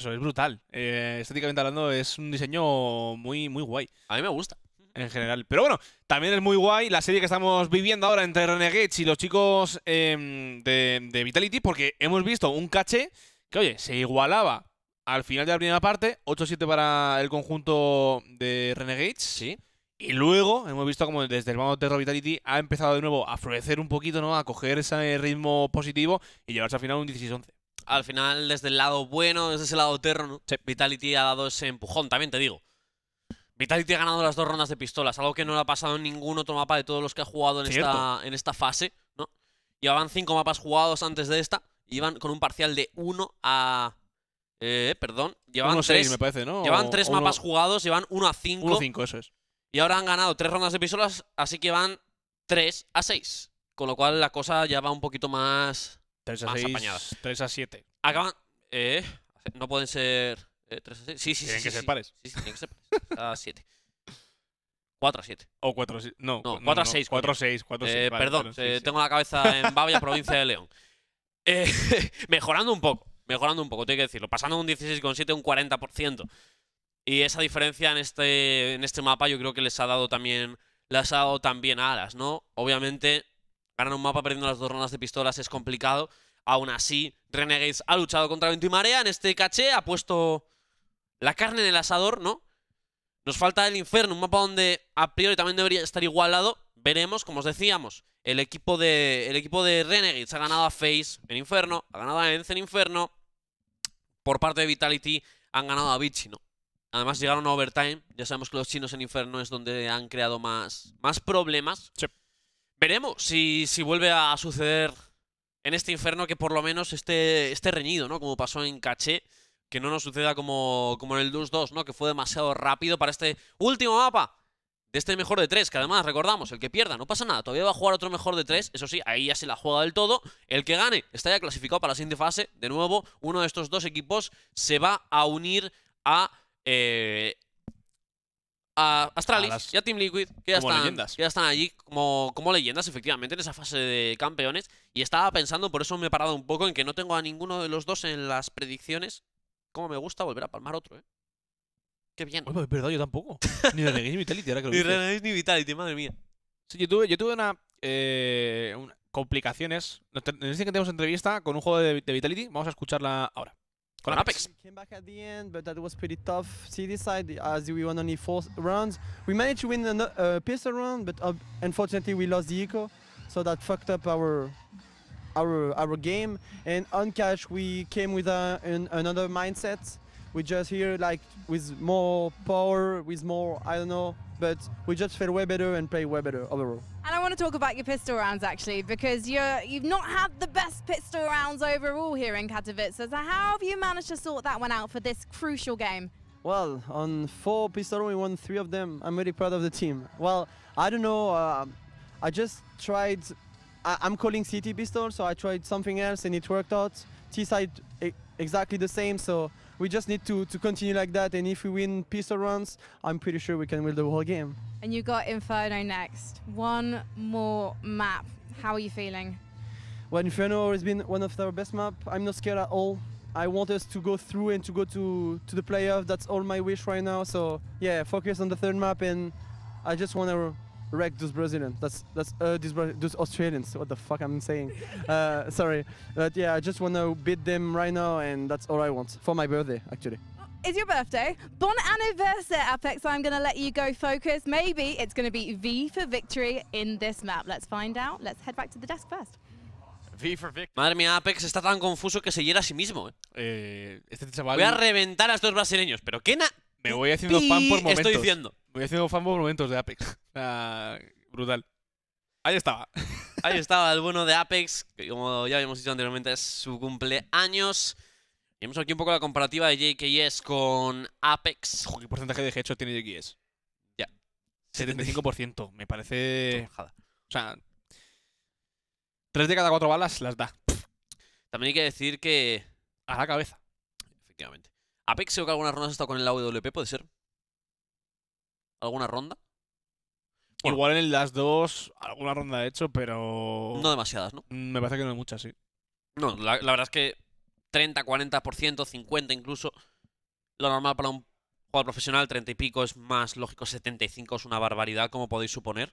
eso, es brutal. Eh, estéticamente hablando, es un diseño muy, muy guay. A mí me gusta. En general. Pero bueno, también es muy guay la serie que estamos viviendo ahora entre Renegades y los chicos em, de, Vitality, porque hemos visto un caché que, oye, se igualaba al final de la primera parte, 8-7 para el conjunto de Renegades. Sí. Y luego hemos visto como desde el bando de Vitality ha empezado de nuevo a florecer un poquito, ¿no? A coger ese ritmo positivo y llevarse al final un 16-11 al final desde el lado bueno, desde ese lado terno Vitality ha dado ese empujón, también te digo. Vitality ha ganado las dos rondas de pistolas, algo que no le ha pasado en ningún otro mapa de todos los que ha jugado en, esta, en esta, fase, ¿no? Llevaban cinco mapas jugados antes de esta, iban con un parcial de 1 a... Eh, perdón, llevan tres, me parece, ¿no? Llevan tres mapas jugados, llevan 1 a 5. 1 a eso es. Y ahora han ganado tres rondas de pistolas, así que van 3 a 6. Con lo cual la cosa ya va un poquito más 3 a 6, 3 7. Acaban. Eh, no pueden ser 3 eh, a 6. Sí, sí, tienen sí. Que ser pares. Sí, tienen que ser pares. A 7. 4 a 7. O 4 a 7. No, 4 a 6. 4 a 6. 4 a 6. Eh, perdón, eh, tengo la cabeza en Babia, provincia de León. Eh, mejorando un poco. Mejorando un poco, tengo que decirlo. Pasando de un 16,7 a un 40%. Y esa diferencia en este, en este mapa yo creo que les ha dado también. Les ha dado también alas, ¿no? Obviamente Ganar un mapa perdiendo las dos rondas de pistolas es complicado. Aún así, Renegades ha luchado contra Vento y Marea en este caché. Ha puesto la carne en el asador, ¿no? Nos falta el Inferno, un mapa donde a priori también debería estar igualado. Veremos, como os decíamos, el equipo de, el equipo de Renegades ha ganado a FaZe en Inferno, ha ganado a Enz en Inferno. Por parte de Vitality han ganado a Vichy, ¿no? Además llegaron a overtime. Ya sabemos que los chinos en Inferno es donde han creado más, más problemas. Veremos si, si vuelve a suceder en este infierno que por lo menos esté, reñido, ¿no? Como pasó en Caché, que no nos suceda como, como en el Dus 2, ¿no? Que fue demasiado rápido para este último mapa de este mejor de tres, que además, recordamos, el que pierda no pasa nada, todavía va a jugar otro mejor de tres, eso sí, ahí ya se la juega del todo, el que gane está ya clasificado para la siguiente fase, de nuevo, uno de estos dos equipos se va a unir a... Eh, a Astralis y a Team Liquid, que ya, están, ya están allí como, como leyendas, efectivamente, en esa fase de campeones. Y estaba pensando, por eso me he parado un poco, en que no tengo a ninguno de los dos en las predicciones. Como me gusta volver a palmar otro, ¿eh? Qué bien. es verdad, yo tampoco. ni Renegade ni Vitality, ahora que lo Ni Renegade ni Vitality, madre mía. yo tuve, yo tuve una, eh, complicaciones. Nos dicen que tenemos entrevista con un juego de Vitality. Vamos a escucharla ahora. Apex. We came back at the end, but that was pretty tough. City side, as we won only four rounds. We managed to win a uh, pistol round, but uh, unfortunately we lost the eco, so that fucked up our our our game. And on cash, we came with a, uh, an, another mindset we just here like with more power, with more I don't know, but we just feel way better and play way better overall. And I want to talk about your pistol rounds actually, because you're you've not had the best pistol rounds overall here in Katowice. So how have you managed to sort that one out for this crucial game? Well, on four pistol we won three of them. I'm really proud of the team. Well, I don't know. Uh, I just tried. I, am calling CT pistol, so I tried something else and it worked out. T side exactly the same, so we just need to, to continue like that. And if we win pistol runs, I'm pretty sure we can win the whole game. And you got Inferno next. One more map. How are you feeling? Well, Inferno has been one of our best map. I'm not scared at all. I want us to go through and to go to, to the playoff. That's all my wish right now. So yeah, focus on the third map and I just want to wreck those Brazilians. That's that's uh, these, those Australians. What the fuck I'm saying? Uh, sorry, but yeah, I just want to beat them right now, and that's all I want for my birthday, actually. Uh, it's your birthday. Bon anniversaire, Apex. I'm going to let you go focus. Maybe it's going to be V for victory in this map. Let's find out. Let's head back to the desk first. V for victory. Madre mía, Apex está tan confuso que se hiera a sí mismo. ¿eh? Eh, este chaval... Voy a reventar a estos brasileños, pero qué na... Me voy haciendo fan por momentos. Estoy diciendo. voy haciendo fan momentos de Apex. brutal. Ahí estaba. Ahí estaba el bueno de Apex, que como ya habíamos dicho anteriormente, es su cumpleaños. vemos aquí un poco la comparativa de JKS con Apex. ¿Qué porcentaje de hecho tiene JKS? Ya. 75%. me parece. O sea. Tres de cada cuatro balas las da. También hay que decir que. A la cabeza. Efectivamente. Apex creo que algunas rondas está estado con el AWP, ¿puede ser? ¿Alguna ronda? Igual en las dos alguna ronda he hecho, pero... No demasiadas, ¿no? Mm, me parece que no hay muchas, sí. No, la, verdad es que 30, 40%, 50% incluso. Lo normal para un jugador profesional, 30 y pico es más lógico, 75 es una barbaridad, como podéis suponer.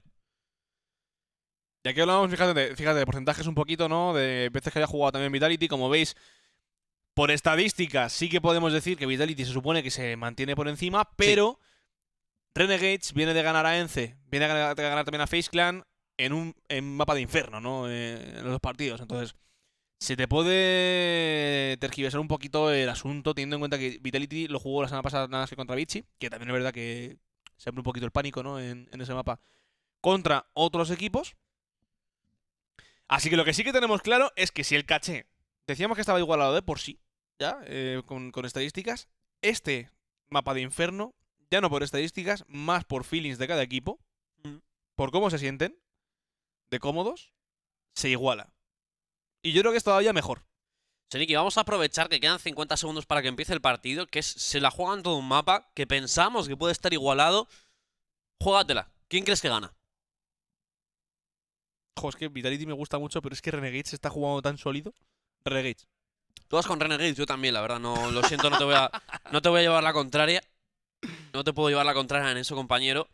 Y aquí hablamos, fíjate, fíjate, porcentajes un poquito, ¿no? De veces que haya jugado también Vitality, como veis, por estadísticas sí que podemos decir que Vitality se supone que se mantiene por encima, pero Renegades viene de ganar a Ence, viene de ganar, también a Face Clan en un mapa de infierno, ¿no? Eh, en los partidos. Entonces, se te puede tergiversar un poquito el asunto, teniendo en cuenta que Vitality lo jugó la semana pasada nada más que contra Vichy, que también es verdad que se abre un poquito el pánico, ¿no? en ese mapa contra otros equipos. Así que lo que sí que tenemos claro es que si el caché, decíamos que estaba igualado de por sí, ya, eh, con, estadísticas. Este mapa de infierno, ya no por estadísticas, más por feelings de cada equipo, mm. por cómo se sienten, de cómodos, se iguala. Y yo creo que es todavía mejor. Seniki, vamos a aprovechar que quedan 50 segundos para que empiece el partido, que se la juegan todo un mapa que pensamos que puede estar igualado. Juégatela. ¿Quién crees que gana? Ojo, es que Vitality me gusta mucho, pero es que Renegades está jugando tan sólido. Renegades Tú vas con Renegade, yo también, la verdad. No, lo siento, no te voy a, no te voy a llevar la contraria. No te puedo llevar la contraria en eso, compañero.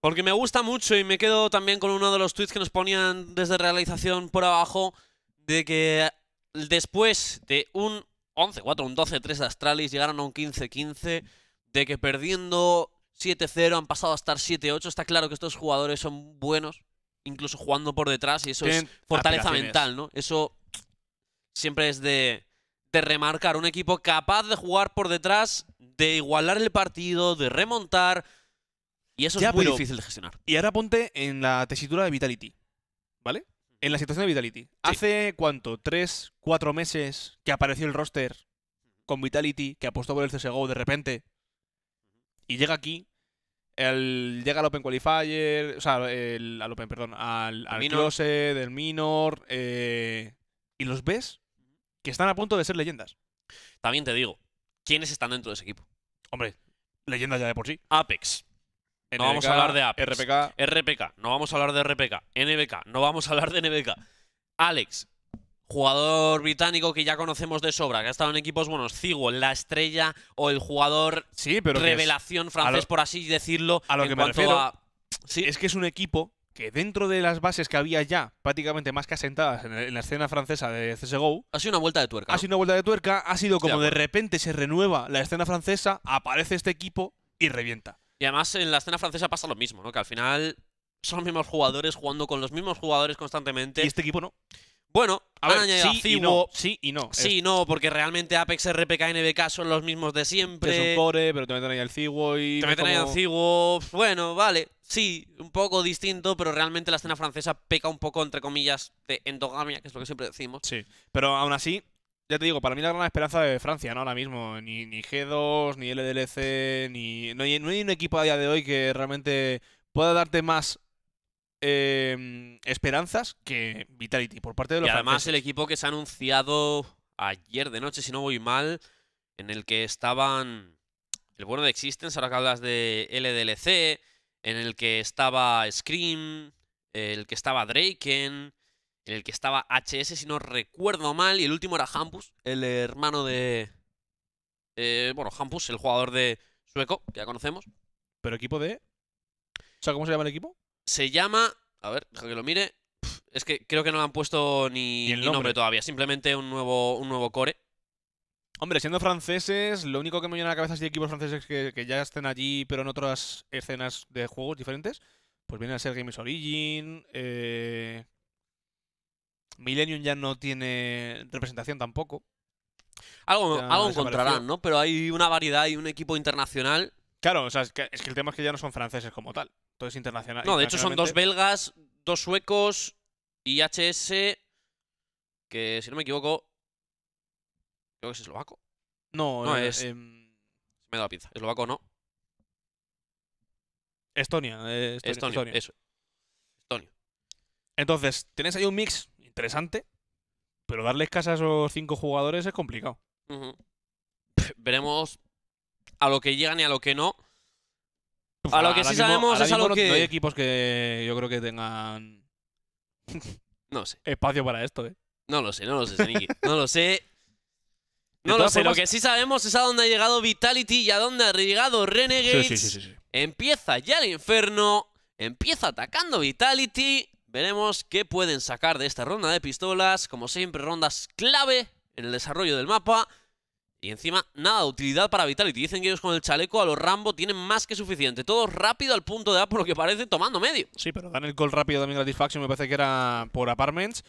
Porque me gusta mucho y me quedo también con uno de los tweets que nos ponían desde realización por abajo de que después de un 11-4, un 12-3 de Astralis, llegaron a un 15-15, de que perdiendo 7-0 han pasado a estar 7-8. Está claro que estos jugadores son buenos, incluso jugando por detrás, y eso es fortaleza mental, ¿no? Eso siempre es de, de remarcar. Un equipo capaz de jugar por detrás, de igualar el partido, de remontar. Y eso es muy difícil de gestionar. Y ahora ponte en la tesitura de Vitality. ¿Vale? En la situación de Vitality. Hace cuánto, tres, cuatro meses que apareció el roster con Vitality, que apostó por el CSGO de repente. Y llega aquí. El, llega al Open Qualifier. O sea, el, al Open, perdón. Al, al Minor. Closet, Minor. Eh, y los ves que están a punto de ser leyendas. También te digo, ¿quiénes están dentro de ese equipo? Hombre, leyendas ya de por sí. Apex. no vamos a hablar de Apex. RPK. RPK. No vamos a hablar de RPK. NBK. No vamos a hablar de NBK. Alex, jugador británico que ya conocemos de sobra, que ha estado en equipos buenos, Cigo, la estrella o el jugador sí, pero revelación francés, por así decirlo. A lo que me refiero ¿sí? es que es un equipo que dentro de las bases que había ya prácticamente más que asentadas en, la escena francesa de CSGO. Ha sido una vuelta de tuerca. Ha sido una vuelta de tuerca, ha sido como de repente se renueva la escena francesa, aparece este equipo y revienta. Y además en la escena francesa pasa lo mismo, ¿no? Que al final son los mismos jugadores jugando con los mismos jugadores constantemente. Y este equipo no. Bueno, a sí, y no, sí y no. porque realmente Apex, RPK, NBK son los mismos de siempre. es un core, pero te meten ahí al y... Te meten ahí Bueno, vale, sí, un poco distinto, pero realmente la escena francesa peca un poco, entre comillas, de endogamia, que es lo que siempre decimos. Sí, pero aún así, ya te digo, para mí la gran esperanza de Francia, ¿no? Ahora mismo, ni, G2, ni LDLC, ni... No hay, no hay un equipo a día de hoy que realmente pueda darte más Em, esperanzas que Vitality por parte de los Y además el equipo que se ha anunciado ayer de noche, si no voy mal, en el que estaban el bueno de Existence, ahora que hablas de LDLC, en el que estaba Scream, el que estaba Draken, en el que estaba HS, si no recuerdo mal, y el último era Hampus, el hermano de... Eh, bueno, Hampus, el jugador de sueco, que ya conocemos. ¿Pero equipo de...? O sea, ¿cómo se llama el equipo? Se llama. A ver, deja que lo mire. Es que creo que no le han puesto ni, el nombre? todavía, simplemente un nuevo, un nuevo core. Hombre, siendo franceses, lo único que me viene a la cabeza es de equipos franceses que, ya estén allí, pero en otras escenas de juegos diferentes, pues vienen a ser Games Origin. Eh... Millennium ya no tiene representación tampoco. Algo, algo encontrarán, ¿no? Pero hay una variedad y un equipo internacional. Claro, o sea, es que el tema es que ya no son franceses como tal es internacional. No, de hecho son dos belgas, dos suecos y HS, que si no me equivoco, creo que es eslovaco. No, no eh, es... Em, me da la pinza. Eslovaco no. Estonia, eh, Estonia, Estonia, Entonces, tienes ahí un mix interesante, pero darles casa a esos cinco jugadores es complicado. Veremos a lo que llegan y a lo que no a lo que sí sabemos es algo no, que. No hay equipos que yo creo que tengan. no sé. Espacio para esto, ¿eh? No lo sé, no lo sé, no lo sé. No lo sé. Lo que sí sabemos es a dónde ha llegado Vitality y a dónde ha llegado Renegades. Empieza ya el inferno. Empieza atacando Vitality. Veremos qué pueden sacar de esta ronda de pistolas. Como siempre, rondas clave en el desarrollo del mapa. Y encima, nada, de utilidad para Vitality. Dicen que ellos con el chaleco a los Rambo tienen más que suficiente. Todo rápido al punto de A, por lo que parece, tomando medio. Sí, pero dan el gol rápido también Gratisfaction. Me parece que era por Apartments.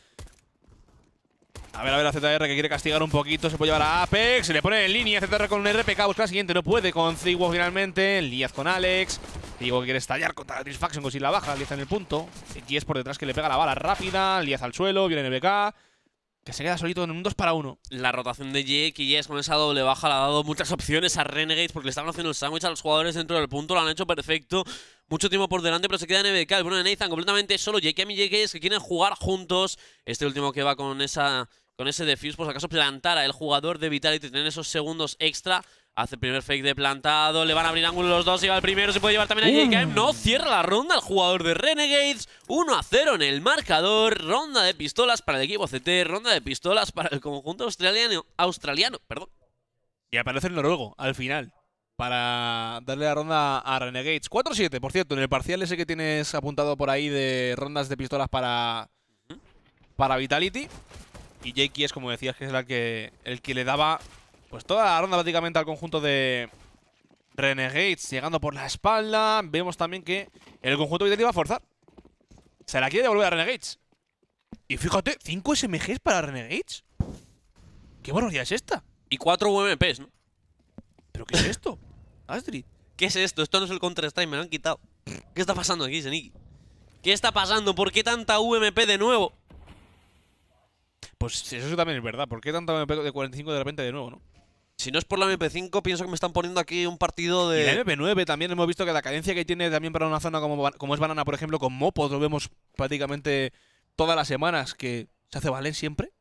A ver, a ver a ZR que quiere castigar un poquito. Se puede llevar a Apex. Se le pone en línea ZR con un RPK. Busca la siguiente. No puede con ciego finalmente. Líaz con Alex. Digo que quiere estallar contra con si la baja. Líaz en el punto. Y es por detrás que le pega la bala rápida. Líaz al suelo. Viene NBK que se queda solito en un 2 para 1. La rotación de Jake y con esa doble baja le ha dado muchas opciones a Renegades porque le estaban haciendo el sándwich a los jugadores dentro del punto, lo han hecho perfecto. Mucho tiempo por delante, pero se queda NBK. El bueno de Nathan completamente solo. Jake y Jake es que quieren jugar juntos. Este último que va con esa con ese defuse, pues acaso plantar el jugador de Vitality, tener esos segundos extra Hace el primer fake de plantado, le van a abrir ángulo los dos, y va el primero, se puede llevar también a No, cierra la ronda el jugador de Renegades. 1 a 0 en el marcador. Ronda de pistolas para el equipo CT, ronda de pistolas para el conjunto australiano. australiano perdón. Y aparece el noruego al final para darle la ronda a Renegades. 4-7, por cierto, en el parcial ese que tienes apuntado por ahí de rondas de pistolas para, para Vitality. Y Jakey es, como decías, que es que, el que le daba pues toda la ronda prácticamente al conjunto de Renegades llegando por la espalda. Vemos también que el conjunto Vitality va a forzar. Se la quiere devolver a Renegades. Y fíjate, 5 SMGs para Renegades. ¿Qué barbaridad es esta? Y 4 UMPs, ¿no? ¿Pero qué es esto? Astrid. ¿Qué es esto? Esto no es el Counter-Strike, me lo han quitado. ¿Qué está pasando aquí, Zeniki? ¿Qué está pasando? ¿Por qué tanta UMP de nuevo? Pues eso también es verdad. ¿Por qué tanta UMP de 45 de repente de nuevo, no? Si no es por la MP5, pienso que me están poniendo aquí un partido de. Y la MP9 también hemos visto que la cadencia que tiene también para una zona como, como es Banana, por ejemplo, con Mopo, lo vemos prácticamente todas las semanas, que se hace valer siempre.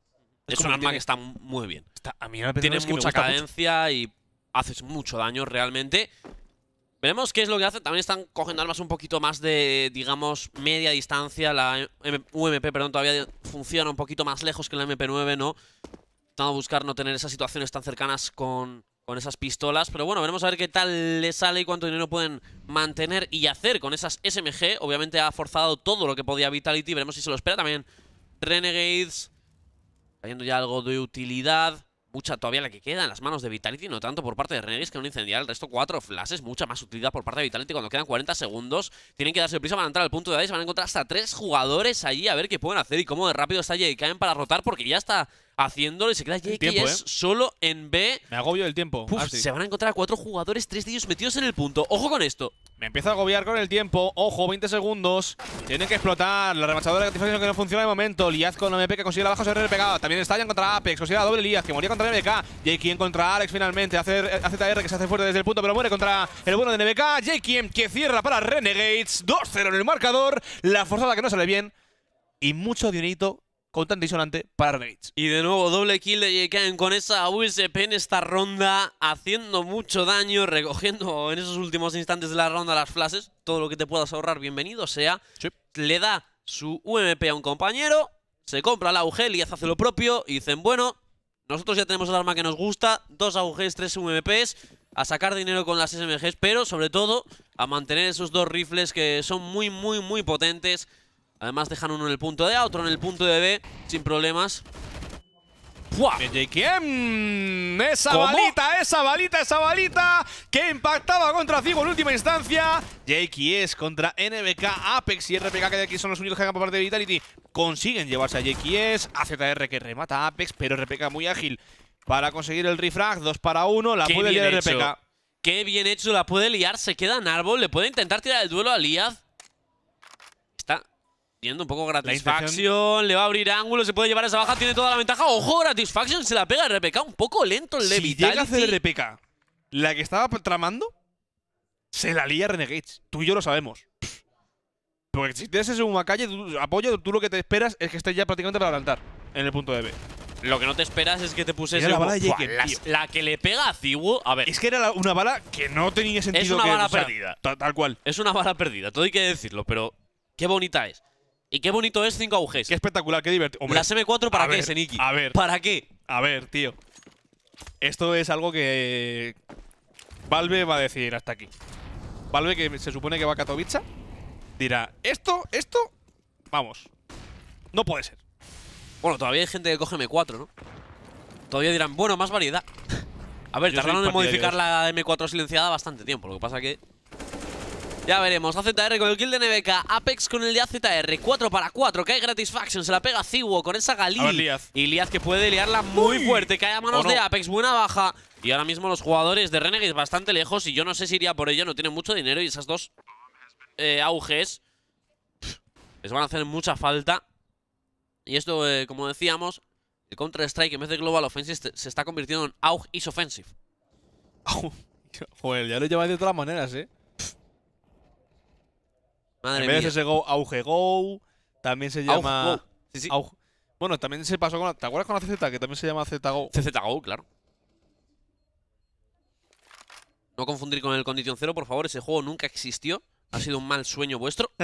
Es, un arma que está muy bien. a mí tiene mucha cadencia y haces mucho daño realmente. Veremos qué es lo que hace. También están cogiendo armas un poquito más de, digamos, media distancia. La UMP, perdón, todavía funciona un poquito más lejos que la MP9, ¿no? intentando buscar no tener esas situaciones tan cercanas con, con esas pistolas. Pero bueno, veremos a ver qué tal le sale y cuánto dinero pueden mantener y hacer con esas SMG. Obviamente ha forzado todo lo que podía Vitality. Veremos si se lo espera también Renegades. Cayendo ya algo de utilidad. Mucha todavía la que queda en las manos de Vitality, no tanto por parte de Renegades que no incendiar. El resto cuatro flashes, mucha más utilidad por parte de Vitality cuando quedan 40 segundos. Tienen que darse prisa, para entrar al punto de dice, van a encontrar hasta tres jugadores allí a ver qué pueden hacer y cómo de rápido está caen para rotar porque ya está Haciéndole, y se queda Jake ¿eh? solo en B. Me agobio el tiempo. se van a encontrar a cuatro jugadores, tres de ellos metidos en el punto. Ojo con esto. Me empieza a agobiar con el tiempo. Ojo, 20 segundos. Tienen que explotar. La remachadora de que no funciona de momento. Liaz con Mp, que consigue la baja pegado. También Stallion contra Apex. Consigue doble Liaz que moría contra NBK. Jake contra Alex finalmente. Hace AZR que se hace fuerte desde el punto pero muere contra el bueno de NBK. Jake que cierra para Renegades. 2-0 en el marcador. La forzada que no sale bien. Y mucho de con tan disonante para Rage. Y de nuevo doble kill de con esa USP en esta ronda, haciendo mucho daño, recogiendo en esos últimos instantes de la ronda las flashes. Todo lo que te puedas ahorrar, bienvenido sea. Le da su UMP a un compañero, se compra la UG, y hace lo propio y dicen, bueno, nosotros ya tenemos el arma que nos gusta, dos AUGs, tres UMPs, a sacar dinero con las SMGs, pero sobre todo a mantener esos dos rifles que son muy, muy, muy potentes Además dejan uno en el punto de A, otro en el punto de B, sin problemas. ¡Fua! Esa balita, esa balita, esa balita que impactaba contra Cibo en última instancia. JKS contra NBK, Apex y RPK, que de aquí son los únicos que hagan por parte de Vitality. Consiguen llevarse a JKS, AZR que remata a Apex, pero RPK muy ágil para conseguir el refrag. Dos para uno, la puede liar RPK. Qué bien hecho, la puede liar, se queda en árbol, le puede intentar tirar el duelo a Liaz un poco Gratisfaction, le va a abrir ángulo, se puede llevar esa baja, tiene toda la ventaja. ¡Ojo! Gratisfaction se la pega a RPK, un poco lento el Si llega a hacer RPK la que estaba tramando, se la lía Renegades. Tú y yo lo sabemos. Porque si tienes ese una calle, apoyo, tú lo que te esperas es que estés ya prácticamente para adelantar en el punto de B. Lo que no te esperas es que te puses la, la, que le pega a Ziwo. A ver. Es que era una bala que no tenía sentido. Es una bala perdida. tal cual. Es una bala perdida, todo hay que decirlo, pero qué bonita es. Y qué bonito es 5 agujes. Qué espectacular, qué divertido. Hombre, ¿Las M4 para qué, ver, Seniki? A ver. ¿Para qué? A ver, tío. Esto es algo que. Valve va a decir hasta aquí. Valve, que se supone que va a Katowice, dirá: Esto, esto. Vamos. No puede ser. Bueno, todavía hay gente que coge M4, ¿no? Todavía dirán: Bueno, más variedad. a ver, tardaron en modificar la M4 silenciada bastante tiempo. Lo que pasa que. Ya veremos. AZR con el kill de NBK. Apex con el de AZR. 4 para 4. Cae Gratisfaction. Se la pega Ziwo con esa Galil. Y Liaz que puede liarla muy fuerte. Cae a manos de Apex. Buena baja. Y ahora mismo los jugadores de Renegades bastante lejos. Y yo no sé si iría por ello. No tiene mucho dinero. Y esas dos eh, auges les van a hacer mucha falta. Y esto, eh, como decíamos, el Counter-Strike en vez de Global Offensive se está convirtiendo en AUG is Offensive. Joder, ya lo lleváis de todas maneras, ¿eh? a veces ese Auge Go, también se llama. Bueno, también se pasó con. La... ¿Te acuerdas con la CZ? Que también se llama cz go claro. No confundir con el Condición Cero, por favor. Ese juego nunca existió. Ha sido un mal sueño vuestro.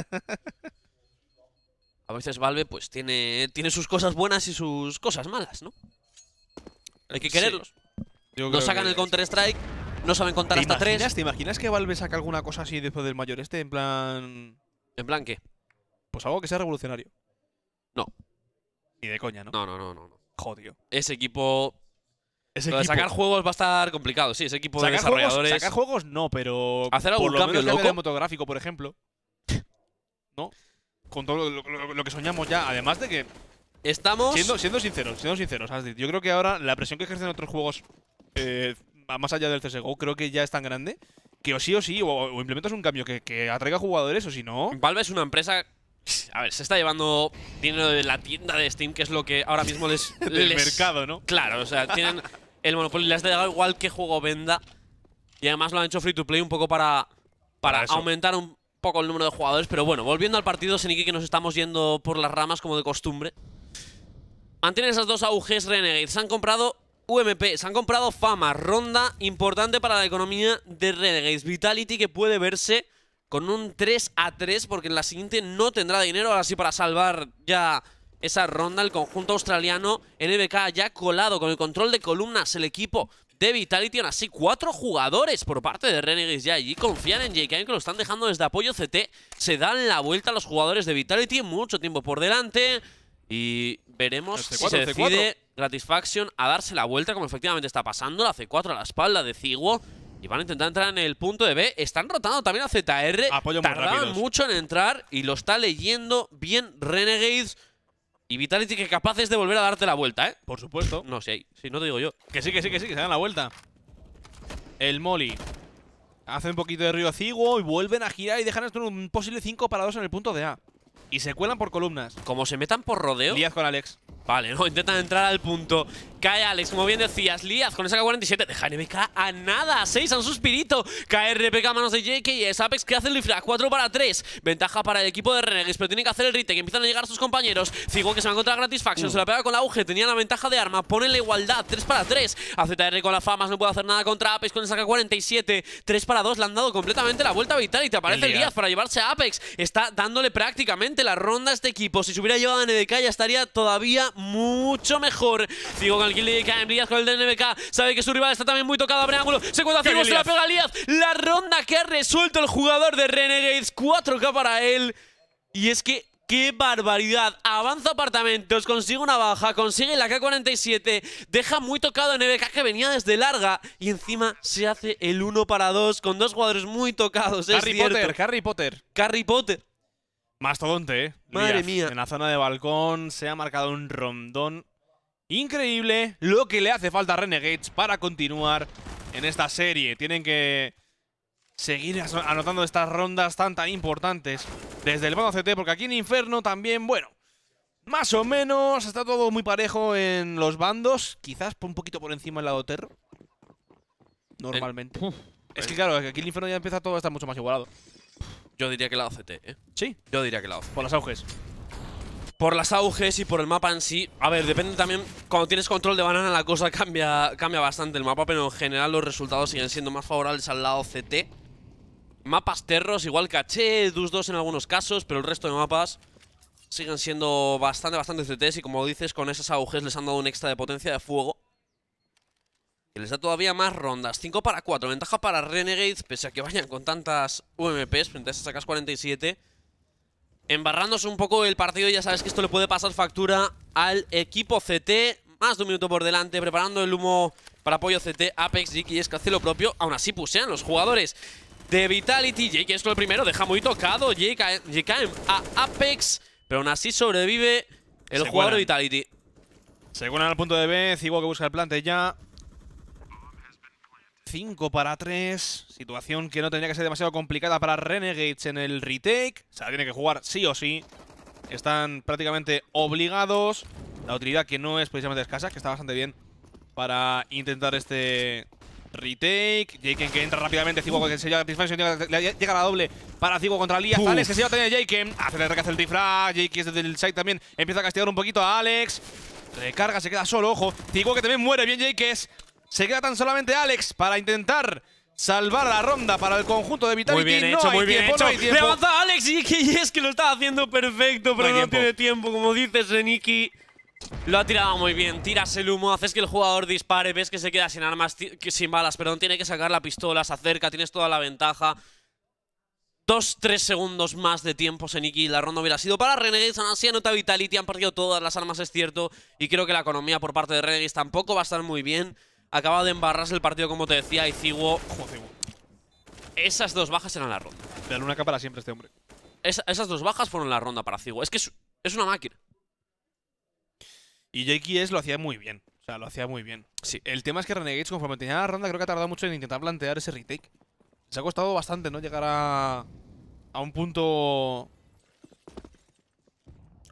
A veces Valve pues tiene, tiene sus cosas buenas y sus cosas malas, ¿no? Hay que quererlos. No sacan el Counter-Strike, no saben contar hasta 3. tres. ¿Te imaginas que Valve saca alguna cosa así después del mayor este? En plan... ¿En plan qué? Pues algo que sea revolucionario. No. Ni de coña, ¿no? No, no, no, no. no. Ese equipo. sacar juegos va a estar complicado, sí. Ese equipo de juegos, desarrolladores. sacar juegos no, pero. Hacer algún por lo cambio menos por ejemplo. ¿No? Con todo lo, que soñamos ya. Además de que. Estamos. Siendo, siendo sinceros, siendo sinceros, yo creo que ahora la presión que ejercen otros juegos. Eh, más allá del CSGO, creo que ya es tan grande que o sí o sí, o, implementas un cambio que, atraiga jugadores o si no... Valve es una empresa a ver, se está llevando dinero de la tienda de Steam, que es lo que ahora mismo les. Del mercado, ¿no? Claro, o sea, tienen el monopolio. Les da igual que juego venda. Y además lo han hecho free to play un poco para. Para, aumentar un poco el número de jugadores. Pero bueno, volviendo al partido, Seniki, que nos estamos yendo por las ramas como de costumbre. Mantienen esas dos AUGs Renegades. Se han comprado UMP, se han comprado fama, ronda importante para la economía de Renegades. Vitality que puede verse con un 3 a 3 porque en la siguiente no tendrá dinero. Ahora sí para salvar ya esa ronda el conjunto australiano. NBK ya colado con el control de columnas el equipo de Vitality. Aún así, cuatro jugadores por parte de Renegades ya allí. Confían en Jk que lo están dejando desde apoyo CT. Se dan la vuelta a los jugadores de Vitality. Mucho tiempo por delante. Y Veremos si se decide Gratisfaction a darse la vuelta, como efectivamente está pasando. La C4 a la espalda de Ciguo. Y van a intentar entrar en el punto de B. Están rotando también a ZR. Apoyo Tardaban mucho en entrar y lo está leyendo bien Renegades. Y Vitality que capaces de volver a darte la vuelta, ¿eh? Por supuesto. No, si, hay, si no te digo yo. Que sí, que sí, que sí, que se dan la vuelta. El Molly. Hace un poquito de río a Ciguo y vuelven a girar y dejan esto en un posible 5 para 2 en el punto de A y se cuelan por columnas. Como se metan por rodeo. Díaz con Alex. Vale, no, intentan entrar al punto Cae Alex, como bien decías, Lías con esa K47 deja NBK a nada, seis a un suspirito. KRPK a manos de JK y es Apex que hace el lifra. 4 para 3. Ventaja para el equipo de Renegades, pero tiene que hacer el rite, que empiezan a llegar sus compañeros. Cigo que se va a encontrar Gratisfaction, mm. se la pega con la UG, tenía la ventaja de arma, pone la igualdad, 3 para 3. AZR con la FAMAS, no puede hacer nada contra Apex con esa K47, 3 para 2, le han dado completamente la vuelta vital y te aparece Lías para llevarse a Apex. Está dándole prácticamente la ronda a este equipo, si se hubiera llevado a NBK ya estaría todavía mucho mejor. Cigo Aquí le dedica con el NBK, Sabe que su rival está también muy tocado. a ángulo. Se cuenta se la pega Líaz. La ronda que ha resuelto el jugador de Renegades. 4K para él. Y es que ¡Qué barbaridad! Avanza apartamentos, consigue una baja, consigue la K-47, deja muy tocado a NBK que venía desde larga y encima se hace el 1 para 2 con dos jugadores muy tocados. Harry Potter, cierto. Harry Potter. Harry Potter. Mastodonte, ¿eh? Madre mía. En la zona de balcón se ha marcado un rondón Increíble lo que le hace falta a Renegades para continuar en esta serie. Tienen que seguir anotando estas rondas tan tan importantes desde el bando CT, porque aquí en Inferno también, bueno, más o menos está todo muy parejo en los bandos. Quizás un poquito por encima el lado Terror. Normalmente. es que claro, aquí en Inferno ya empieza todo a estar mucho más igualado. Yo diría que el lado CT, ¿eh? Sí. Yo diría que el lado Por las auges por las auges y por el mapa en sí. A ver, depende también. Cuando tienes control de banana, la cosa cambia, cambia bastante el mapa, pero en general los resultados siguen siendo más favorables al lado CT. Mapas terros, igual caché, Dus 2 en algunos casos, pero el resto de mapas siguen siendo bastante, bastante CTs. Y como dices, con esas auges les han dado un extra de potencia de fuego. Que les da todavía más rondas. 5 para 4. Ventaja para Renegades, pese a que vayan con tantas UMPs frente a esas sacas 47 Embarrándose un poco el partido, ya sabes que esto le puede pasar factura al equipo CT. Más de un minuto por delante, preparando el humo para apoyo CT, Apex, Jiki es que hace lo propio. Aún así pusean los jugadores de Vitality. Jake es lo primero, deja muy tocado. Jake, eh, Jake a Apex, pero aún así sobrevive el jugador de Vitality. Según el punto de B, Cibo que busca el plante ya. 5 para 3. Situación que no tendría que ser demasiado complicada para Renegades en el retake. O sea, tiene que jugar sí o sí. Están prácticamente obligados. La utilidad que no es precisamente escasa, que está bastante bien para intentar este retake. Jaken que entra rápidamente. Cibo que se lleva llega, llega la doble para Cibo contra Lía. Alex que se lleva también a Jaken. Hace el el desde el side también empieza a castigar un poquito a Alex. Recarga, se queda solo, ojo. Tigo que también muere bien Jakes. Se queda tan solamente Alex para intentar salvar la ronda para el conjunto de Vitality. Muy bien hecho, no muy bien tiempo, hecho. Alex y, es que lo está haciendo perfecto, pero no, tiene tiempo. Como dices, Zeniki, eh, lo ha tirado muy bien. Tiras el humo, haces que el jugador dispare, ves que se queda sin armas, sin balas, perdón. Tiene que sacar la pistola, se acerca, tienes toda la ventaja. Dos, tres segundos más de tiempo, Seniki. La ronda hubiera sido para Renegades. Aún así, Vitality. Han perdido todas las armas, es cierto. Y creo que la economía por parte de Renegades tampoco va a estar muy bien. Acaba de embarrarse el partido, como te decía, y Ciguo... Esas dos bajas eran la ronda. De la luna para siempre este hombre. esas dos bajas fueron la ronda para Ciguo. Es que es, una máquina. Y JKS lo hacía muy bien. O sea, lo hacía muy bien. Sí. El tema es que Renegades, conforme tenía la ronda, creo que ha tardado mucho en intentar plantear ese retake. Se ha costado bastante, ¿no? Llegar a. a un punto.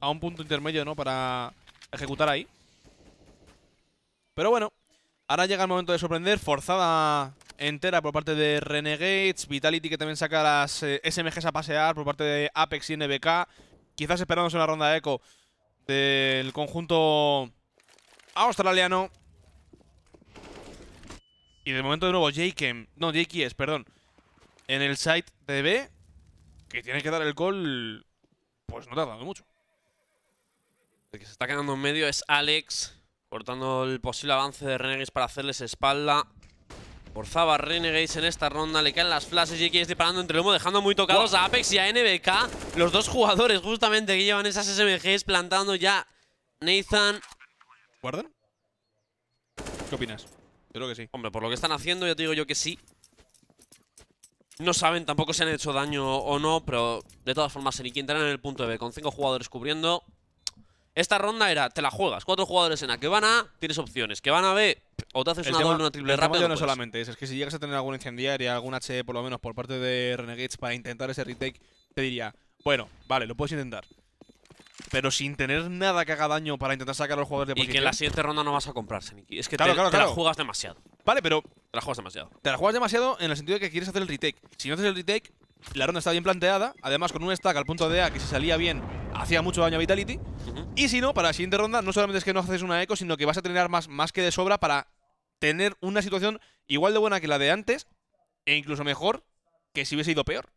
a un punto intermedio, ¿no? Para ejecutar ahí. Pero bueno, Ahora llega el momento de sorprender. Forzada entera por parte de Renegades. Vitality que también saca las eh, SMGs a pasear por parte de Apex y NBK. Quizás esperándose una ronda de eco del conjunto australiano. Y de momento de nuevo Jake, no, Jake es, perdón, en el site de B, que tiene que dar el gol, pues no tardando mucho. El que se está quedando en medio es Alex, Cortando el posible avance de Renegades para hacerles espalda. Forzaba Renegades en esta ronda, le caen las flashes, y está disparando entre el humo, dejando muy tocados a Apex y a NBK. Los dos jugadores justamente que llevan esas SMGs plantando ya Nathan. ¿Guardan? ¿Qué opinas? creo que sí. Hombre, por lo que están haciendo ya te digo yo que sí. No saben tampoco si han hecho daño o no, pero de todas formas, entrar en el punto e B con cinco jugadores cubriendo. Esta ronda era, te la juegas, cuatro jugadores en A que van A, tienes opciones, que van a B, o te haces una o una triple rápido. no, solamente es que si llegas a tener alguna incendiaria, algún H por lo menos por parte de Renegades para intentar ese retake, te diría, bueno, vale, lo puedes intentar. Pero sin tener nada que haga daño para intentar sacar a los jugadores de posición. Y que en la siguiente ronda no vas a comprarse, Niki. Es que te, la juegas demasiado. Vale, pero. Te la juegas demasiado. Te la juegas demasiado en el sentido de que quieres hacer el retake. Si no haces el retake, la ronda está bien planteada. Además, con un stack al punto de A que si salía bien, hacía mucho daño a Vitality. Y si no, para la siguiente ronda, no solamente es que no haces una eco, sino que vas a tener armas más que de sobra para tener una situación igual de buena que la de antes, e incluso mejor que si hubiese ido peor.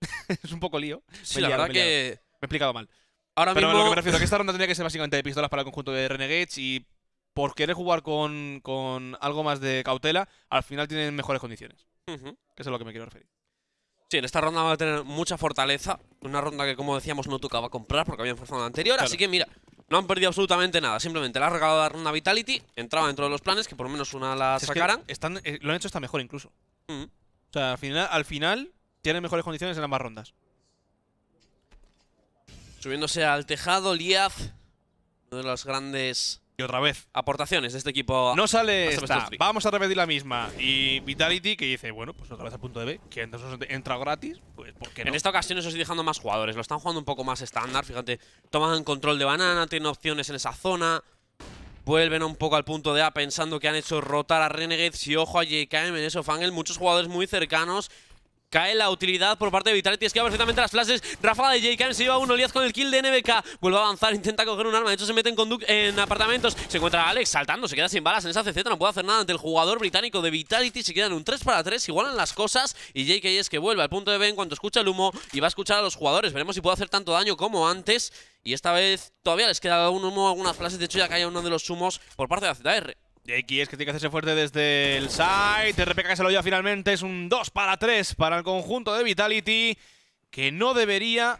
es un poco lío. la verdad que. Me he explicado mal. Ahora Pero lo que me refiero que esta ronda tenía que ser básicamente de pistolas para el conjunto de Renegades y por querer jugar con, algo más de cautela, al final tienen mejores condiciones. Que es a lo que me quiero referir. Sí, en esta ronda va a tener mucha fortaleza. Una ronda que, como decíamos, no tocaba comprar porque habían forzado la anterior. Así que, mira, no han perdido absolutamente nada. Simplemente la ha regalado la ronda Vitality. Entraba dentro de los planes, que por lo menos una la sacaran. Eh, lo han hecho hasta mejor incluso. Mm. O sea, al final, al final tienen mejores condiciones en ambas rondas. Subiéndose al tejado, Liaz. Uno de los grandes y otra vez. Aportaciones de este equipo. No sale esta. Vamos a repetir la misma. Y Vitality que dice, bueno, pues otra vez al punto de B. Que entra gratis, pues ¿por no? En esta ocasión eso estoy dejando más jugadores. Lo están jugando un poco más estándar. Fíjate, toman control de banana, tienen opciones en esa zona. Vuelven un poco al punto de A pensando que han hecho rotar a Renegades y ojo a JKM en eso, Fangel. Muchos jugadores muy cercanos Cae la utilidad por parte de Vitality, esquiva perfectamente las flashes. Rafa de Jk, se lleva uno, Liaz con el kill de NBK. Vuelve a avanzar, intenta coger un arma. De hecho, se mete en, en apartamentos. Se encuentra Alex saltando, se queda sin balas en esa CZ. No puede hacer nada ante el jugador británico de Vitality. Se quedan un 3 para 3, igualan las cosas. Y JK es que vuelve al punto de B en cuanto escucha el humo y va a escuchar a los jugadores. Veremos si puede hacer tanto daño como antes. Y esta vez todavía les queda un humo, algunas flashes. De hecho, ya cae uno de los humos por parte de la es que tiene que hacerse fuerte desde el side. RPK que se lo lleva finalmente. Es un 2 para 3 para el conjunto de Vitality. Que no debería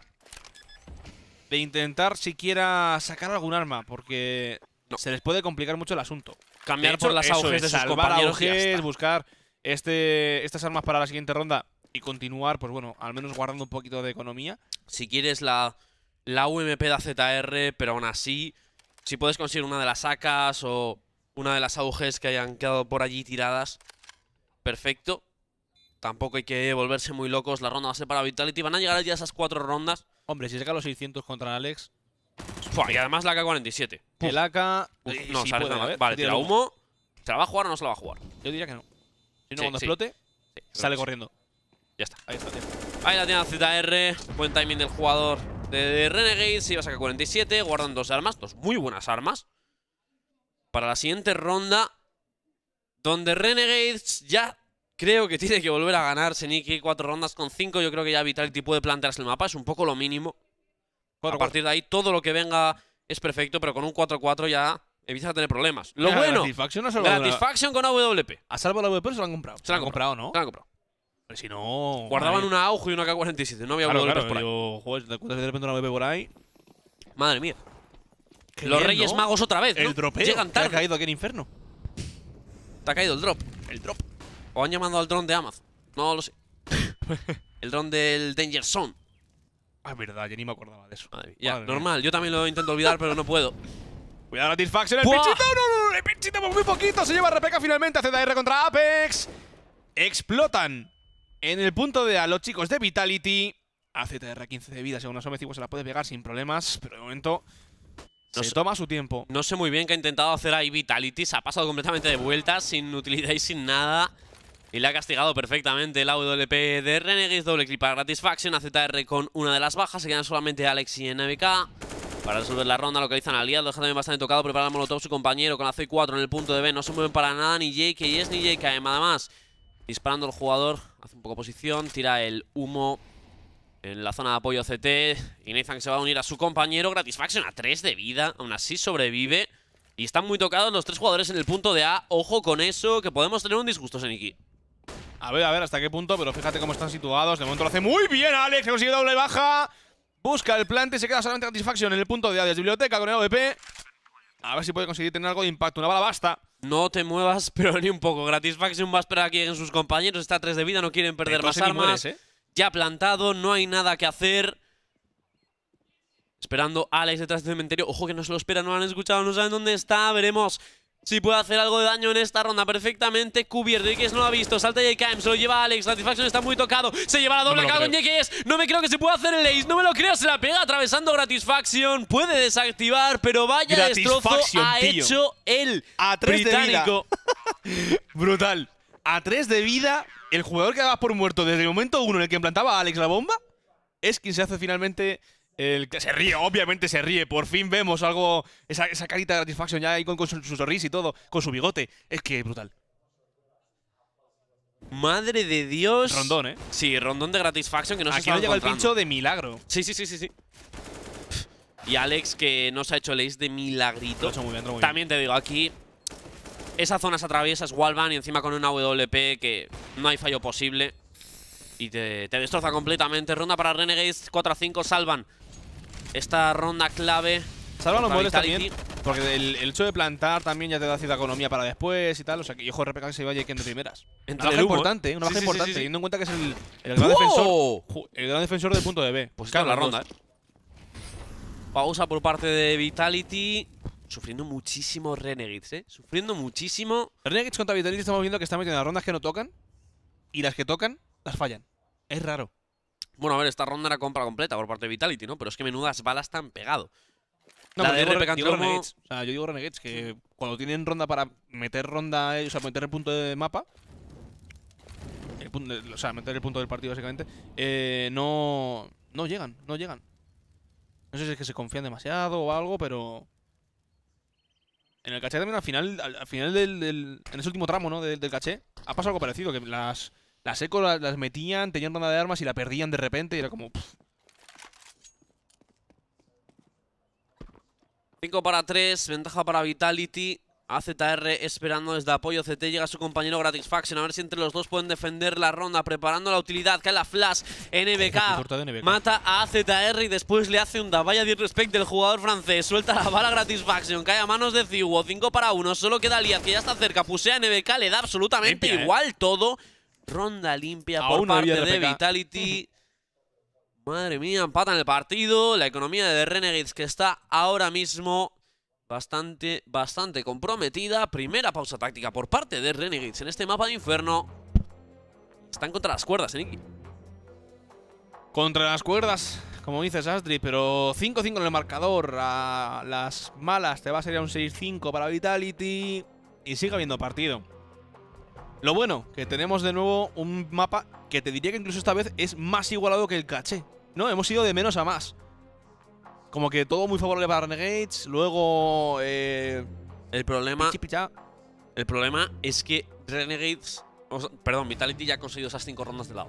de intentar siquiera sacar algún arma. Porque se les puede complicar mucho el asunto. Cambiar por las auges de sus buscar este, estas armas para la siguiente ronda. Y continuar, pues bueno, al menos guardando un poquito de economía. Si quieres la, la UMP de AZR, pero aún así... Si puedes conseguir una de las sacas o una de las AUGs que hayan quedado por allí tiradas. Perfecto. Tampoco hay que volverse muy locos. La ronda va a ser para Vitality. Van a llegar allí esas cuatro rondas. Hombre, si saca los 600 contra Alex... y además la AK-47. El AK... Eh, no, sale. ¿eh? Vale, tira humo. ¿Se la va a jugar o no se la va a jugar? Yo diría que no. Si no, cuando explote, sale corriendo. Ya está. Ahí está, Ahí la tiene ZR. Buen timing del jugador de, Renegade. iba a sacar 47. Guardan dos armas. Dos muy buenas armas para la siguiente ronda, donde Renegades ya creo que tiene que volver a ganar. Seniki, cuatro rondas con cinco. Yo creo que ya Vitality puede plantearse el mapa, es un poco lo mínimo. a partir de ahí, todo lo que venga es perfecto, pero con un 4-4 ya a tener problemas. Lo bueno, Gratisfaction, con AWP. ¿A salvo la AWP se lo han comprado? Se la han, comprado, ¿no? Se la han comprado. si no. Guardaban una aujo y una K47. No había claro, por ahí. de una por ahí. Madre mía. Los Reyes Magos otra vez, El drop. Llegan Te ha caído aquí en Inferno. Te ha caído el drop. El drop. O han llamado al dron de Amazon? No lo sé. el dron del Danger Zone. Ah, es verdad, yo ni me acordaba de eso. ya, normal, yo también lo intento olvidar, pero no puedo. Cuidado la el pinchito, no, no, no, el pinchito por muy poquito. Se lleva Repeca finalmente, CDR contra Apex. Explotan en el punto de a los chicos de Vitality. AZR 15 de vida, según una y se la puede pegar sin problemas, pero de momento no se toma su tiempo. No sé muy bien qué ha intentado hacer ahí Vitality. Se ha pasado completamente de vuelta, sin utilidad y sin nada. Y le ha castigado perfectamente el AWP de Renegades. Doble clip para faction. AZR con una de las bajas. Se quedan solamente Alex y NBK. Para resolver la ronda localizan al aliado. deja también bastante tocado, prepara el molotov su compañero con la C4 en el punto de B, no se mueven para nada ni Jake y es ni Jake, además disparando el jugador, hace un poco posición, tira el humo en la zona de apoyo CT. Nathan se va a unir a su compañero. Gratisfaction a 3 de vida. Aún así sobrevive. Y están muy tocados los tres jugadores en el punto de A. Ojo con eso, que podemos tener un disgusto, Seniki. A ver, a ver hasta qué punto, pero fíjate cómo están situados. De momento lo hace muy bien Alex, Ha consigue doble baja. Busca el plant y se queda solamente Gratisfaction en el punto de A desde biblioteca con el OVP. A ver si puede conseguir tener algo de impacto. Una bala basta. No te muevas, pero ni un poco. Gratisfaction va a esperar aquí en sus compañeros. Está a 3 de vida, no quieren perder más armas. ¿eh? ya plantado, no hay nada que hacer. Esperando a Alex detrás del cementerio. Ojo que no lo espera, no lo han escuchado, no saben dónde está. Veremos si puede hacer algo de daño en esta ronda. Perfectamente cubierto. es no lo ha visto. Salta J.K.M. Se lo lleva Alex. Satisfaction está muy tocado. Se lleva la doble no No me creo que se pueda hacer el ace. No me lo creo. Se la pega atravesando Gratisfaction. Puede desactivar, pero vaya destrozo ha hecho el británico. Brutal a tres de vida, el jugador que daba por muerto desde el momento uno en el que implantaba a Alex la bomba, es quien se hace finalmente el que se ríe, obviamente se ríe. Por fin vemos algo, esa, carita de satisfacción ya ahí con, su, sorriso y todo, con su bigote. Es que brutal. Madre de Dios. Rondón, ¿eh? Sí, rondón de satisfacción que no Aquí se Aquí no llega el pincho de milagro. Sí, sí, sí, sí, sí. Y Alex, que nos ha hecho el de milagrito. También te digo, aquí esa zona se atraviesa, es Walvan y encima con una WP que no hay fallo posible. Y te, destroza completamente. Ronda para Renegades, 4 a 5, salvan esta ronda clave. Salvan los muebles también. Porque el, hecho de plantar también ya te da cierta economía para después y tal. O sea, que y ojo RPK que se iba a en de primeras. Entre ¿eh? ¿eh? una baja importante, una baja importante, teniendo en cuenta que es el, gran defensor. El gran defensor del punto de B. Pues claro, la ronda, ¿eh? Pausa por parte de Vitality sufriendo muchísimo Renegades, ¿eh? Sufriendo muchísimo. Renegades contra Vitality estamos viendo que están metiendo las rondas que no tocan y las que tocan, las fallan. Es raro. Bueno, a ver, esta ronda era compra completa por parte de Vitality, ¿no? Pero es que menudas balas están pegado. No, la de digo, Renegades. O sea, yo digo Renegades, que cuando tienen ronda para meter ronda, eh, o sea, meter el punto de mapa, eh, o sea, meter el punto del partido básicamente, eh, no, no llegan, no llegan. No sé si es que se confían demasiado o algo, pero en el caché también al final, al, final del, En ese último tramo, ¿no? Del, caché, ha pasado algo parecido, que las. Las eco las, metían, tenían ronda de armas y la perdían de repente y era como. 5 para 3, ventaja para Vitality. AZR esperando desde apoyo CT, llega su compañero Gratis a ver si entre los dos pueden defender la ronda, preparando la utilidad, cae la flash, NBK, mata a AZR y después le hace un vaya de respect del jugador francés, suelta la bala Gratis Faction, cae a manos de Ciwo, 5 para 1, solo queda Liaz que ya está cerca, pusea NBK, le da absolutamente ¿eh? igual todo, ronda limpia por parte de Vitality. Madre mía, empatan el partido, la economía de Renegades que está ahora mismo Bastante, bastante comprometida. Primera pausa táctica por parte de Renegades en este mapa de Inferno. Están contra las cuerdas, Eniki. Eh, contra las cuerdas, como dices, astri pero 5-5 en el marcador. A las malas te va a salir un 6-5 para Vitality. Y sigue habiendo partido. Lo bueno, que tenemos de nuevo un mapa que te diría que incluso esta vez es más igualado que el caché. No, hemos ido de menos a más. Como que todo muy favorable para Renegades. Luego. Eh, el problema. El problema es que Renegades. perdón, Vitality ya ha conseguido esas cinco rondas de la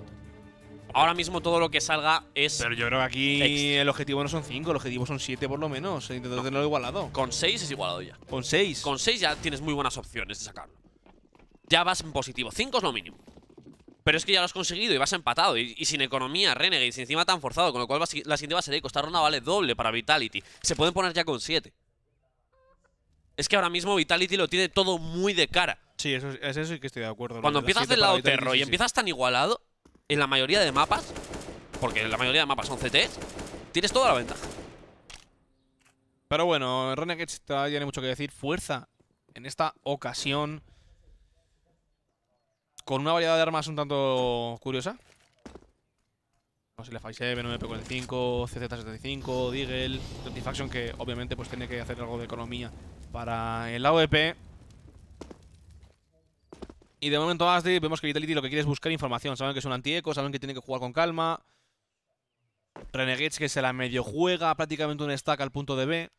Ahora mismo todo lo que salga es. Pero yo creo que aquí el objetivo no son 5, el objetivo son 7 por lo menos. Eh, entonces no. tenerlo igualado. Con 6 es igualado ya. Con 6. Con 6 ya tienes muy buenas opciones de sacarlo. Ya vas en positivo. 5 es lo mínimo. Pero es que ya lo has conseguido y vas empatado. Y, sin economía, Renegades, encima tan forzado. Con lo cual la siguiente va a ser Esta ronda vale doble para Vitality. Se pueden poner ya con 7. Es que ahora mismo Vitality lo tiene todo muy de cara. Sí, es eso y que estoy de acuerdo. Cuando empiezas del lado y empiezas tan igualado, en la mayoría de mapas, porque en la mayoría de mapas son CTs, tienes toda la ventaja. Pero bueno, Renegades tiene mucho que decir. Fuerza en esta ocasión con una variedad de armas un tanto curiosa. No sé, le Fai7, 9P45, CZ75, Deagle, Satisfaction, que obviamente pues tiene que hacer algo de economía para el AOEP. Y de momento Asdi vemos que Vitality lo que quiere es buscar información. Saben que es un antieco, saben que tiene que jugar con calma. Renegades que se la medio juega, prácticamente un stack al punto de B.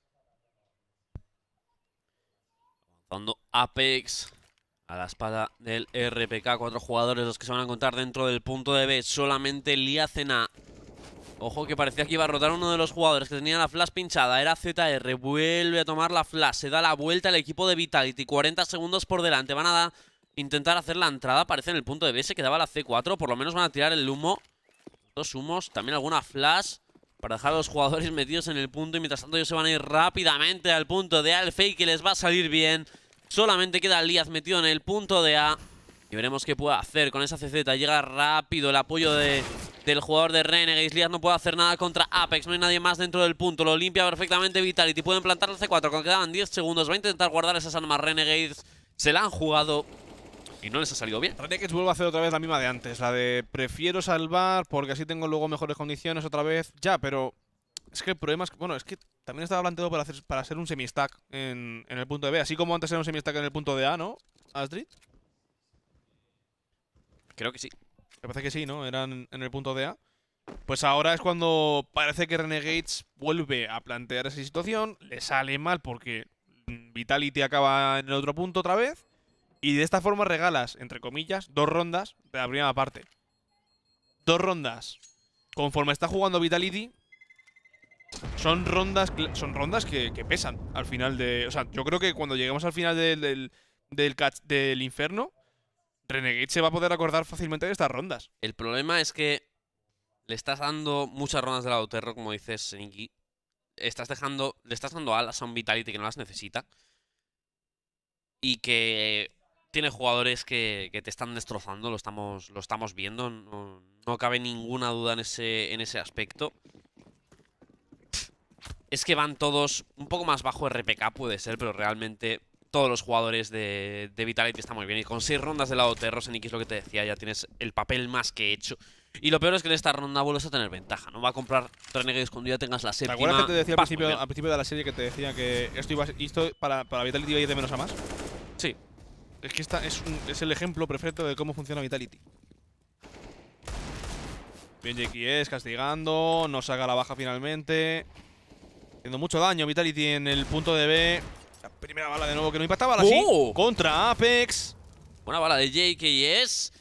Avanzando Apex a la espada del RPK. Cuatro jugadores los que se van a encontrar dentro del punto de B. Solamente Cena. Ojo que parecía que iba a rotar uno de los jugadores que tenía la flash pinchada. Era ZR. Vuelve a tomar la flash. Se da la vuelta al equipo de Vitality. 40 segundos por delante. Van a intentar hacer la entrada. Parece en el punto de B. Se quedaba la C4. Por lo menos van a tirar el humo. Dos humos. También alguna flash. Para dejar a los jugadores metidos en el punto. Y mientras tanto ellos se van a ir rápidamente al punto de Alfei. Que les va a salir bien. Solamente queda Líaz metido en el punto de A. Y veremos qué puede hacer con esa CZ. Llega rápido el apoyo del jugador de Renegades. Líaz no puede hacer nada contra Apex. No hay nadie más dentro del punto. Lo limpia perfectamente Vitality. Pueden plantar la C4 cuando quedan 10 segundos. Va a intentar guardar esas armas Renegades. Se la han jugado y no les ha salido bien. Renegades vuelve a hacer otra vez la misma de antes. La de prefiero salvar porque así tengo luego mejores condiciones otra vez. Ya, pero es que el problema es que, bueno, es que también estaba planteado para, hacer, para ser un semi-stack en, el punto de B. Así como antes era un semi-stack en el punto de A, ¿no, Astrid? Creo que sí. Me parece que sí, ¿no? Eran en el punto de A. Pues ahora es cuando parece que Renegades vuelve a plantear esa situación. Le sale mal porque Vitality acaba en el otro punto otra vez. Y de esta forma regalas, entre comillas, dos rondas de la primera parte. Dos rondas. Conforme está jugando Vitality, son rondas, son rondas que, pesan al final de... O sea, yo creo que cuando lleguemos al final del, del, infierno, Renegade se va a poder acordar fácilmente de estas rondas. El problema es que le estás dando muchas rondas de lado terror, como dices, Sneaky. Estás dejando, le estás dando alas a un Vitality que no las necesita. Y que tiene jugadores que, te están destrozando, lo estamos, lo estamos viendo. No, cabe ninguna duda en ese, en ese aspecto es que van todos un poco más bajo RPK, puede ser, pero realmente todos los jugadores de, Vitality están muy bien. Y con 6 rondas del lado de en X, lo que te decía, ya tienes el papel más que hecho. Y lo peor es que en esta ronda vuelves a tener ventaja, ¿no? Va a comprar Renegade escondida, tengas la séptima. ¿Te acuerdas que te decía al principio, de la serie que te decía que esto, iba, esto para, para Vitality iba a ir de menos a más? Sí. Es que esta es, el ejemplo perfecto de cómo funciona Vitality. Bien, es castigando, no saca la baja finalmente. Haciendo mucho daño Vitality en el punto de B. La primera bala de nuevo que no impactaba, ¡Oh! Contra Apex. Buena bala de JKS.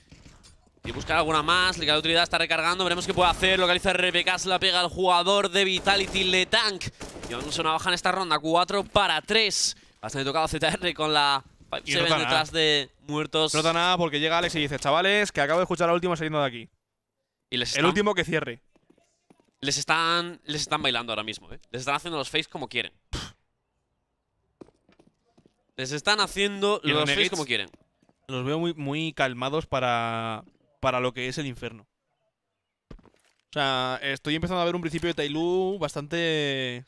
Y buscar alguna más. Liga de utilidad está recargando. Veremos qué puede hacer. Localiza RPK, la pega al jugador de Vitality, tank Y vamos a una baja en esta ronda. 4 para 3. Bastante tocado ZR con la detrás de muertos. No nada porque llega Alex y dice, chavales, que acabo de escuchar la última saliendo de aquí. el último que cierre. Les están, les están bailando ahora mismo, ¿eh? Les están haciendo los face como quieren. Les están haciendo los, face como quieren. Los veo muy, muy calmados para, para lo que es el infierno. O sea, estoy empezando a ver un principio de Tailu bastante...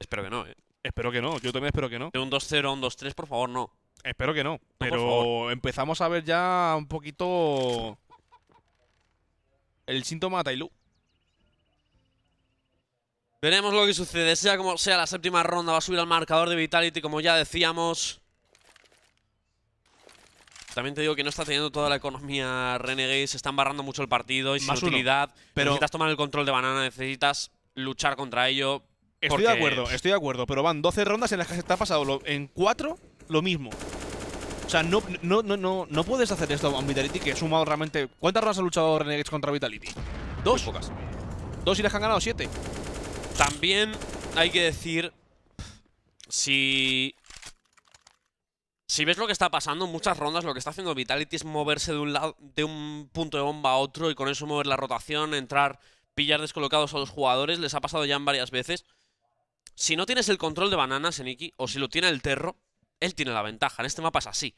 Espero que no, ¿eh? Espero que no, yo también espero que no. De un 2-0 a un 2-3, por favor, no. Espero que no pero empezamos a ver ya un poquito el síntoma a Tailu. Veremos lo que sucede. Sea como sea, la séptima ronda va a subir al marcador de Vitality, como ya decíamos. También te digo que no está teniendo toda la economía Renegade, se está embarrando mucho el partido y Más utilidad. Pero necesitas tomar el control de banana, necesitas luchar contra ello. Estoy de acuerdo, estoy de acuerdo, pero van 12 rondas en las que se te ha pasado en 4 lo mismo. O sea, no, no, no, no, puedes hacer esto a Vitality que sumado realmente. ¿Cuántas rondas ha luchado Renegades contra Vitality? Dos. pocas. Dos y les han ganado siete. También hay que decir. Si. Si ves lo que está pasando, en muchas rondas lo que está haciendo Vitality es moverse de un, lado, de un punto de bomba a otro y con eso mover la rotación, entrar, pillar descolocados a los jugadores. Les ha pasado ya en varias veces. Si no tienes el control de bananas, Eniki, o si lo tiene el Terro, él tiene la ventaja. En este mapa es así.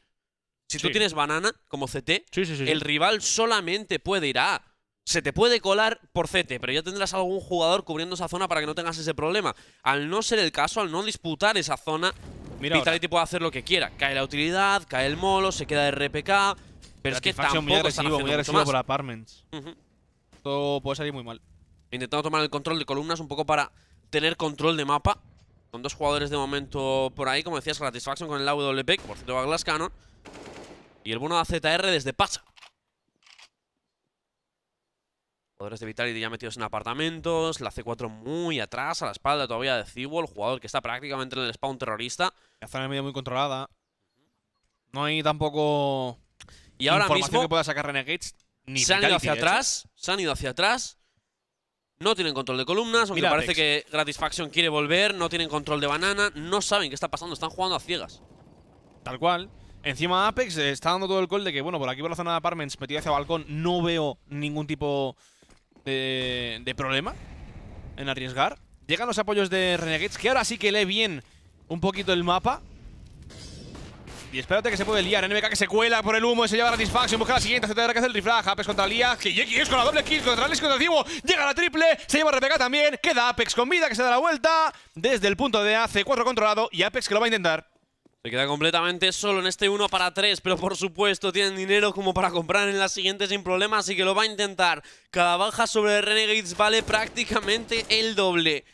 Si tú tienes banana como CT, el rival solamente puede ir a Se te puede colar por CT, pero ya tendrás algún jugador cubriendo esa zona para que no tengas ese problema. Al no ser el caso, al no disputar esa zona, Vitality puede hacer lo que quiera. Cae la utilidad, cae el molo, se queda de RPK. Pero es que tampoco muy agresivo, muy agresivo por apartments. Todo puede salir muy mal. Intentando tomar el control de columnas un poco para tener control de mapa. Con dos jugadores de momento por ahí, como decías, Satisfaction con el AWP, que por cierto va Glass Cannon. Y el bono AZR desde pasa. Poderes de Vitality ya metidos en apartamentos. La C4 muy atrás, a la espalda todavía de el Jugador que está prácticamente en el spawn terrorista. La zona media muy controlada. No hay tampoco. Y ahora información mismo. que pueda sacar Renegades. Ni se han ido hacia atrás. Se han ido hacia atrás. No tienen control de columnas, aunque parece que Gratisfaction quiere volver. No tienen control de banana. No saben qué está pasando. Están jugando a ciegas. Tal cual. Encima Apex eh, está dando todo el call de que, bueno, por aquí por la zona de apartments, metido hacia balcón, no veo ningún tipo de, problema en arriesgar. Llegan los apoyos de Renegades, que ahora sí que lee bien un poquito el mapa. Y espérate que se puede liar. NMK que se cuela por el humo y se lleva la Satisfaction. Busca la siguiente. que hace el refrag. Apex contra Lía, Que es con la doble kill. Contra Alex contra Llega la triple. Se lleva RPK también. Queda Apex con vida que se da la vuelta. Desde el punto de AC4 controlado. Y Apex que lo va a intentar. Se queda completamente solo en este 1 para 3, pero por supuesto tienen dinero como para comprar en la siguiente sin problema, así que lo va a intentar. Cada baja sobre Renegades vale prácticamente el doble.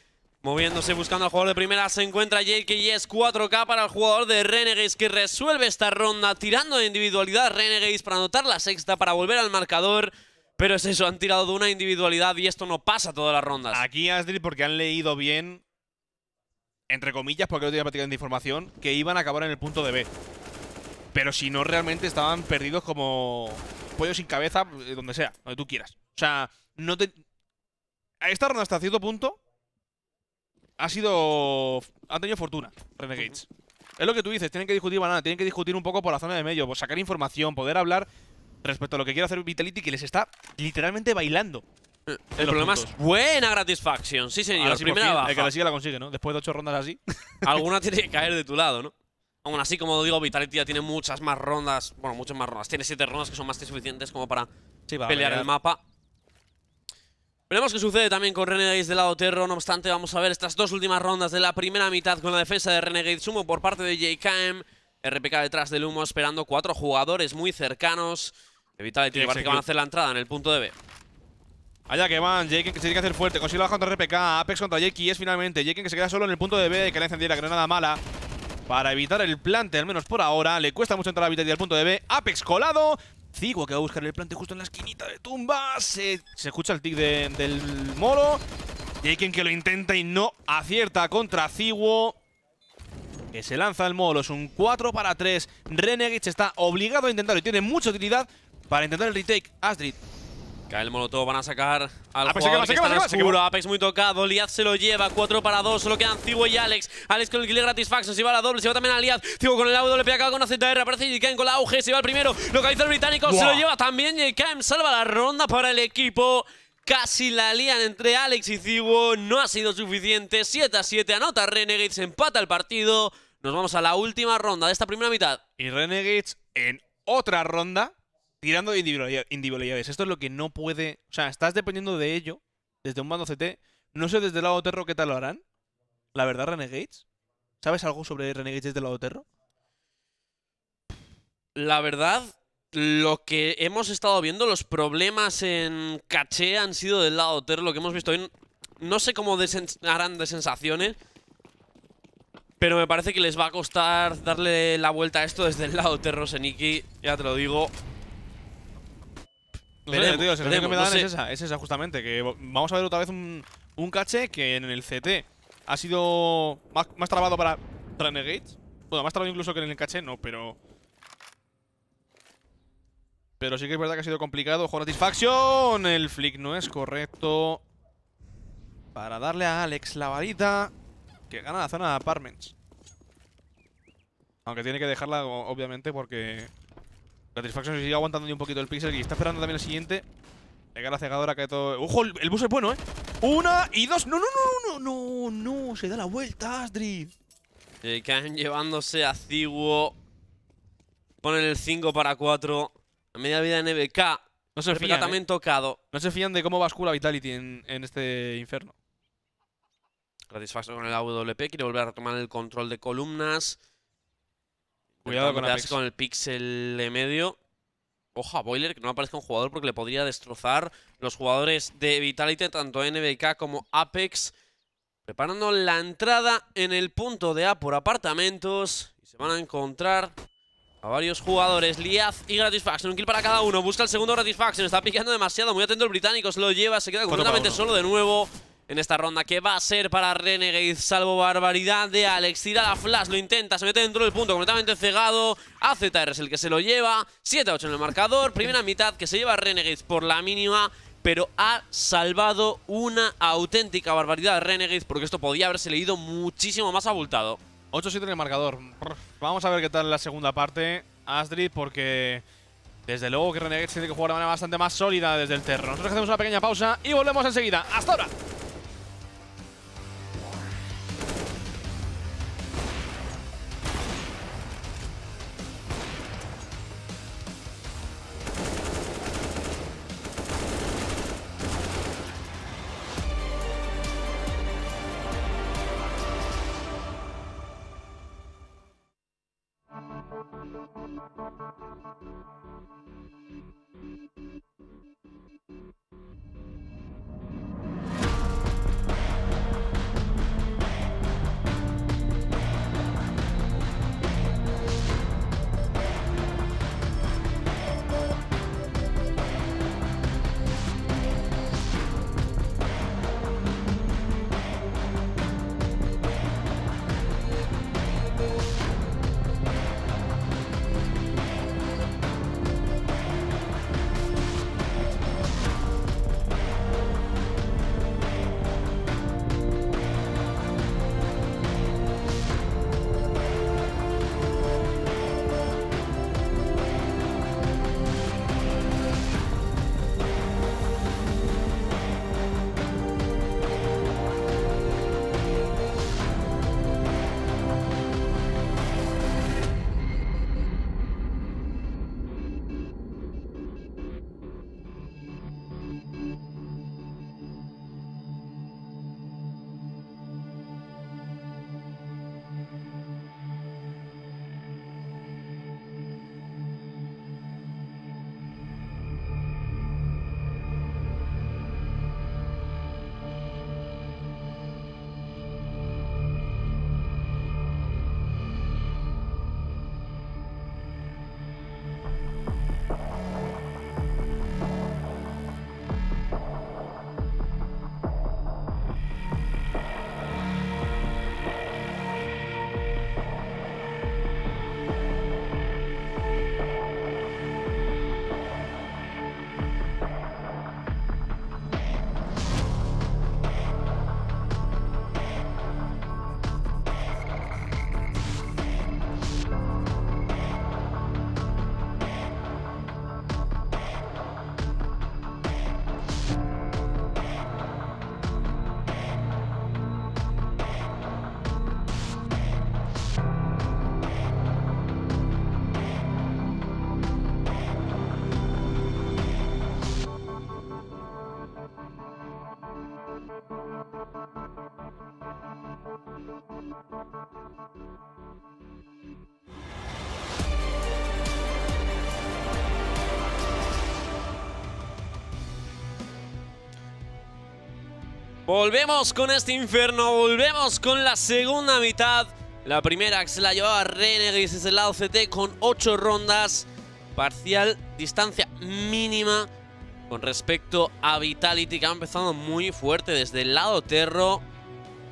Moviéndose, buscando al jugador de primera, se encuentra Jake y es 4K para el jugador de Renegades que resuelve esta ronda tirando de individualidad Renegades para anotar la sexta, para volver al marcador. Pero es eso, han tirado de una individualidad y esto no pasa todas las rondas. Aquí, Astrid, porque han leído bien entre comillas, porque no tenía prácticamente información, que iban a acabar en el punto de B. Pero si no, realmente estaban perdidos como pollo sin cabeza, eh, donde sea, donde tú quieras. O sea, no te... A esta ronda hasta cierto punto ha sido... Han tenido fortuna, Renegades. Es lo que tú dices, tienen que discutir banana, tienen que discutir un poco por la zona de medio, por sacar información, poder hablar respecto a lo que quiere hacer Vitality, que les está literalmente bailando. Eh, el problema es buena satisfacción, sí señor, la primera la consigue, ¿no? Después de ocho rondas así. Alguna tiene que caer de tu lado, ¿no? Aún así, como digo, Vitality ya tiene muchas más rondas, bueno, muchas más rondas. Tiene siete rondas que son más que suficientes como para, pelear, el mapa. Veremos qué sucede también con Renegades del lado terror. No obstante, vamos a ver estas dos últimas rondas de la primera mitad con la defensa de Renegades. Humo por parte de JKM. RPK detrás del humo esperando cuatro jugadores muy cercanos. Vitality parece que van a hacer la entrada en el punto de B. Allá que van, Jaken que se tiene que hacer fuerte, consigue la contra RPK, Apex contra Jakey, es finalmente Jaken que se queda solo en el punto de B, que le encendía la granada mala para evitar el plante, al menos por ahora. Le cuesta mucho entrar a la y al punto de B. Apex colado. Cigo que va a buscar el plante justo en la esquinita de tumba. Se, escucha el tic del Molo, Jaken que lo intenta y no acierta contra Ziguo, Que se lanza el molo, es un 4 para 3. Renegade está obligado a intentarlo y tiene mucha utilidad para intentar el retake. Astrid Cae el molotov, van a sacar al Apex, jugador que, Apex muy tocado, Liaz se lo lleva, 4 para 2, solo quedan Cibo y Alex. Alex con el kill gratis Faction. se va a la doble, se va también a Liaz. Cibo con el le pega con la ZR, aparece Yikaim con la auge, se va el primero, localiza el británico, se lo lleva también Yikaim, salva la ronda para el equipo. Casi la lían entre Alex y Cibo, no ha sido suficiente, 7 a 7, anota Renegades, empata el partido. Nos vamos a la última ronda de esta primera mitad. Y Renegades en otra ronda tirando de individualidades. Esto es lo que no puede. O sea, estás dependiendo de ello desde un bando CT. No sé desde el lado Terro qué tal lo harán. La verdad, Renegades. ¿Sabes algo sobre Renegades desde el lado Terro? La verdad, lo que hemos estado viendo, los problemas en caché han sido del lado Terro. Lo que hemos visto hoy. No sé cómo harán de sensaciones. Pero me parece que les va a costar darle la vuelta a esto desde el lado Terro, Seniki. Ya te lo digo que me es esa, justamente, que vamos a ver otra vez un, un cache que en el CT ha sido más, más trabado para Renegades. Bueno, más trabado incluso que en el caché, no, pero... Pero sí que es verdad que ha sido complicado. Ojo, satisfacción. El flick no es correcto. Para darle a Alex la varita. Que gana la zona de apartments. Aunque tiene que dejarla, obviamente, porque Satisfaction sigue aguantando un poquito el pixel y está esperando también el siguiente. Llega la cegadora que todo. ¡Ojo! El, bus es bueno, ¿eh? Una y dos. No, no, no, no, no, no. Se da la vuelta, Astrid. caen llevándose a Ciguo. Ponen el 5 para 4. A media vida en NBK. No se fían. también ¿eh? tocado. No se fían de cómo bascula Vitality en, este infierno. Satisfaction con el AWP. Quiere volver a tomar el control de columnas. Cuidado con, el pixel de medio. Ojo Boiler, que no aparezca un jugador porque le podría destrozar los jugadores de Vitality, tanto NBK como Apex. Preparando la entrada en el punto de A por apartamentos. Y se van a encontrar a varios jugadores. Liaz y Gratisfaction. Un kill para cada uno. Busca el segundo Gratisfaction. Está picando demasiado. Muy atento el británico. Se lo lleva. Se queda completamente solo de nuevo en esta ronda que va a ser para Renegades, salvo barbaridad de Alex. Tira la flash, lo intenta, se mete dentro del punto, completamente cegado. AZR es el que se lo lleva, 7 8 en el marcador. Primera mitad que se lleva Renegades por la mínima pero ha salvado una auténtica barbaridad de Renegade porque esto podía haberse leído muchísimo más abultado. 8-7 en el marcador. Vamos a ver qué tal la segunda parte, Astrid, porque desde luego que Renegades tiene que jugar de manera bastante más sólida desde el terreno. Nosotros hacemos una pequeña pausa y volvemos enseguida. ¡Hasta ahora! Thank you. Volvemos con este infierno, volvemos con la segunda mitad. La primera que se la llevaba Renegades desde el lado CT con 8 rondas. Parcial, distancia mínima con respecto a Vitality que ha empezado muy fuerte desde el lado Terro.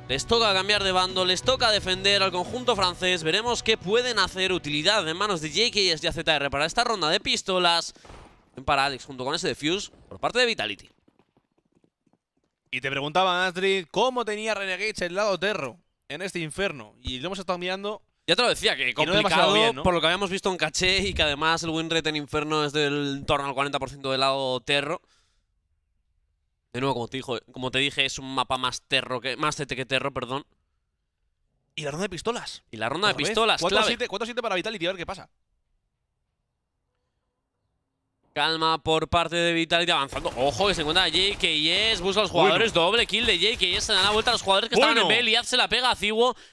Les toca cambiar de bando, les toca defender al conjunto francés. Veremos qué pueden hacer. Utilidad en manos de JKS y AZR para esta ronda de pistolas. en Alex junto con ese defuse por parte de Vitality. Y te preguntaba, Astrid, ¿cómo tenía Renegades el lado terro en este infierno? Y lo hemos estado mirando ya te lo decía, que complicado bien, por lo que habíamos visto en caché y que además el win rate en Inferno es del torno al 40% del lado terro. De nuevo, como te, dijo, como te dije, es un mapa más terro que más CT que terro, perdón. Y la ronda de pistolas. Y la ronda de pistolas, pistolas, ¿Cuánto siete para Vitality, a ver qué pasa. Calma por parte de Vitality avanzando. Ojo que se encuentra JKS. Busca a los jugadores. Doble kill de JKS. Se dan la vuelta a los jugadores que estaban en B. se la pega a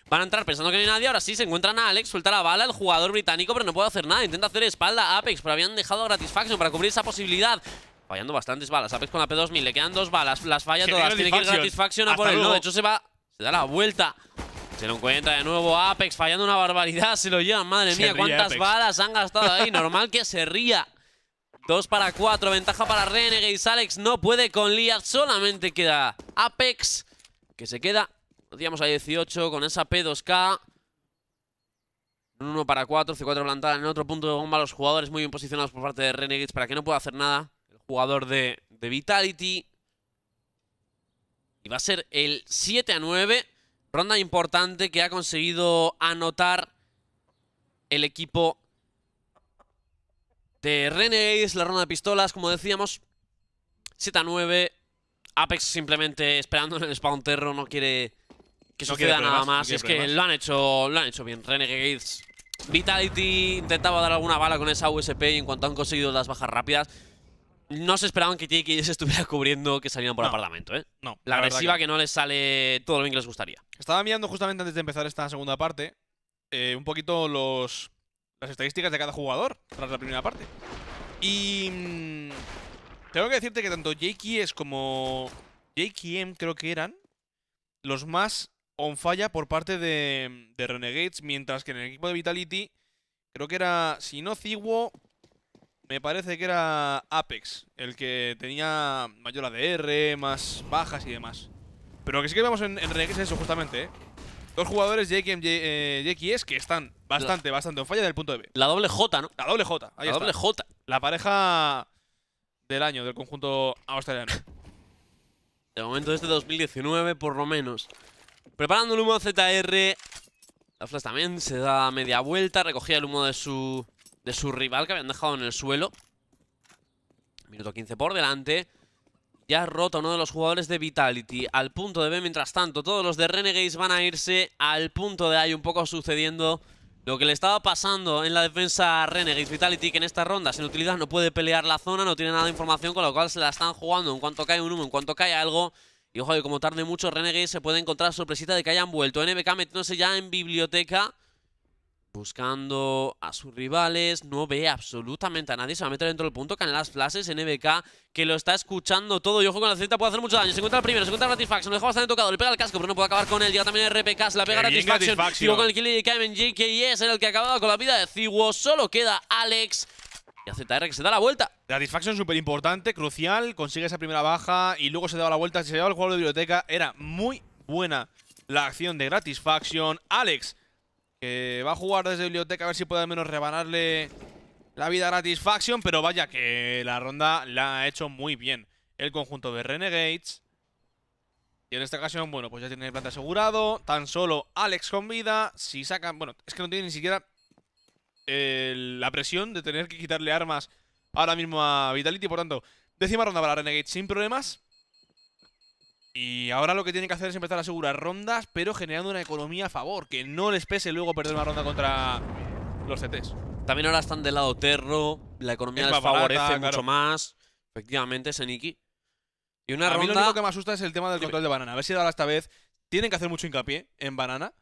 Van a entrar pensando que no hay nadie. Ahora sí se encuentran a Alex. Suelta la bala el jugador británico, pero no puede hacer nada. Intenta hacer espalda a Apex, pero habían dejado a Gratisfaction para cubrir esa posibilidad. Fallando bastantes balas. Apex con la P2000. Le quedan dos balas. Las falla todas. Tiene que ir Gratisfaction a por él. No, de hecho se va. Se da la vuelta. Se lo encuentra de nuevo Apex fallando una barbaridad. Se lo llevan. Madre mía, cuántas balas han gastado ahí. Normal que se ría. 2 para 4, ventaja para Renegades. Alex no puede con Liar, solamente queda Apex, que se queda, digamos, a 18 con esa P2K. 1 para 4, C4 plantada en otro punto de bomba. Los jugadores muy bien posicionados por parte de Renegades para que no pueda hacer nada. El jugador de, de Vitality. Y va a ser el 7 a 9. Ronda importante que ha conseguido anotar el equipo de Renegades, la ronda de pistolas, como decíamos. Z9, Apex simplemente esperando en el spawn terror, no quiere que no suceda nada más. es que lo han hecho lo han hecho bien. Renegades, Vitality intentaba dar alguna bala con esa USP y en cuanto han conseguido las bajas rápidas, no se esperaban que se estuviera cubriendo que salían por el apartamento, ¿eh? No. La, agresiva que... no les sale todo lo bien que les gustaría. Estaba mirando justamente antes de empezar esta segunda parte eh, un poquito los las estadísticas de cada jugador tras la primera parte. Y... Mm, tengo que decirte que tanto es como JKM creo que eran los más on falla por parte de, de, Renegades, mientras que en el equipo de Vitality creo que era, si no Ciguo, me parece que era Apex, el que tenía mayor ADR, más bajas y demás. Pero que sí que vemos en, en Renegades eso justamente, ¿eh? Dos jugadores, eh, Jake y, Es, que están bastante, bastante en falla del punto de B. La doble J, ¿no? La doble J, ahí La doble J. La pareja del año del conjunto australiano. De momento desde 2019, por lo menos. Preparando el humo ZR. La Flash también se da media vuelta. Recogía el humo de su, de su rival que habían dejado en el suelo. Minuto 15 por delante. Ya roto uno de los jugadores de Vitality al punto de B. Mientras tanto, todos los de Renegades van a irse al punto de A. un poco sucediendo lo que le estaba pasando en la defensa a Renegades. Vitality que en esta ronda, sin utilidad, no puede pelear la zona. No tiene nada de información, con lo cual se la están jugando. En cuanto cae un humo, en cuanto cae algo... Y ojo, como tarde mucho, Renegades se puede encontrar sorpresita de que hayan vuelto. NBK metiéndose ya en biblioteca buscando a sus rivales, no ve absolutamente a nadie, se va a meter dentro del punto, canelas flashes, NBK, que lo está escuchando todo, yo juego con la Z puede hacer mucho daño, se encuentra el primero, se encuentra Gratisfaction, lo deja bastante tocado, le pega el casco, pero no puede acabar con él, llega también RPK, se la pega Gratisfaction, con el kill de que es el que ha acabado con la vida de Ciwo, solo queda Alex, y a ZR que se da la vuelta. Gratisfaction, súper importante, crucial, consigue esa primera baja, y luego se da la vuelta, se lleva el juego de biblioteca, era muy buena la acción de Gratisfaction, Alex que va a jugar desde biblioteca a ver si puede al menos rebanarle la vida gratis Pero vaya que la ronda la ha hecho muy bien el conjunto de Renegades. Y en esta ocasión, bueno, pues ya tiene el planta asegurado. Tan solo Alex con vida. Si sacan... Bueno, es que no tiene ni siquiera la presión de tener que quitarle armas ahora mismo a Vitality. Por tanto, décima ronda para Renegades sin problemas. Y ahora lo que tienen que hacer es empezar a asegurar rondas, pero generando una economía a favor, que no les pese luego perder una ronda contra los CTs. También ahora están del lado Terro, la economía les favorece mucho más. Efectivamente, Seniki. Y una ronda... lo único que me asusta es el tema del control de banana. A ver si ahora esta vez tienen que hacer mucho hincapié en banana.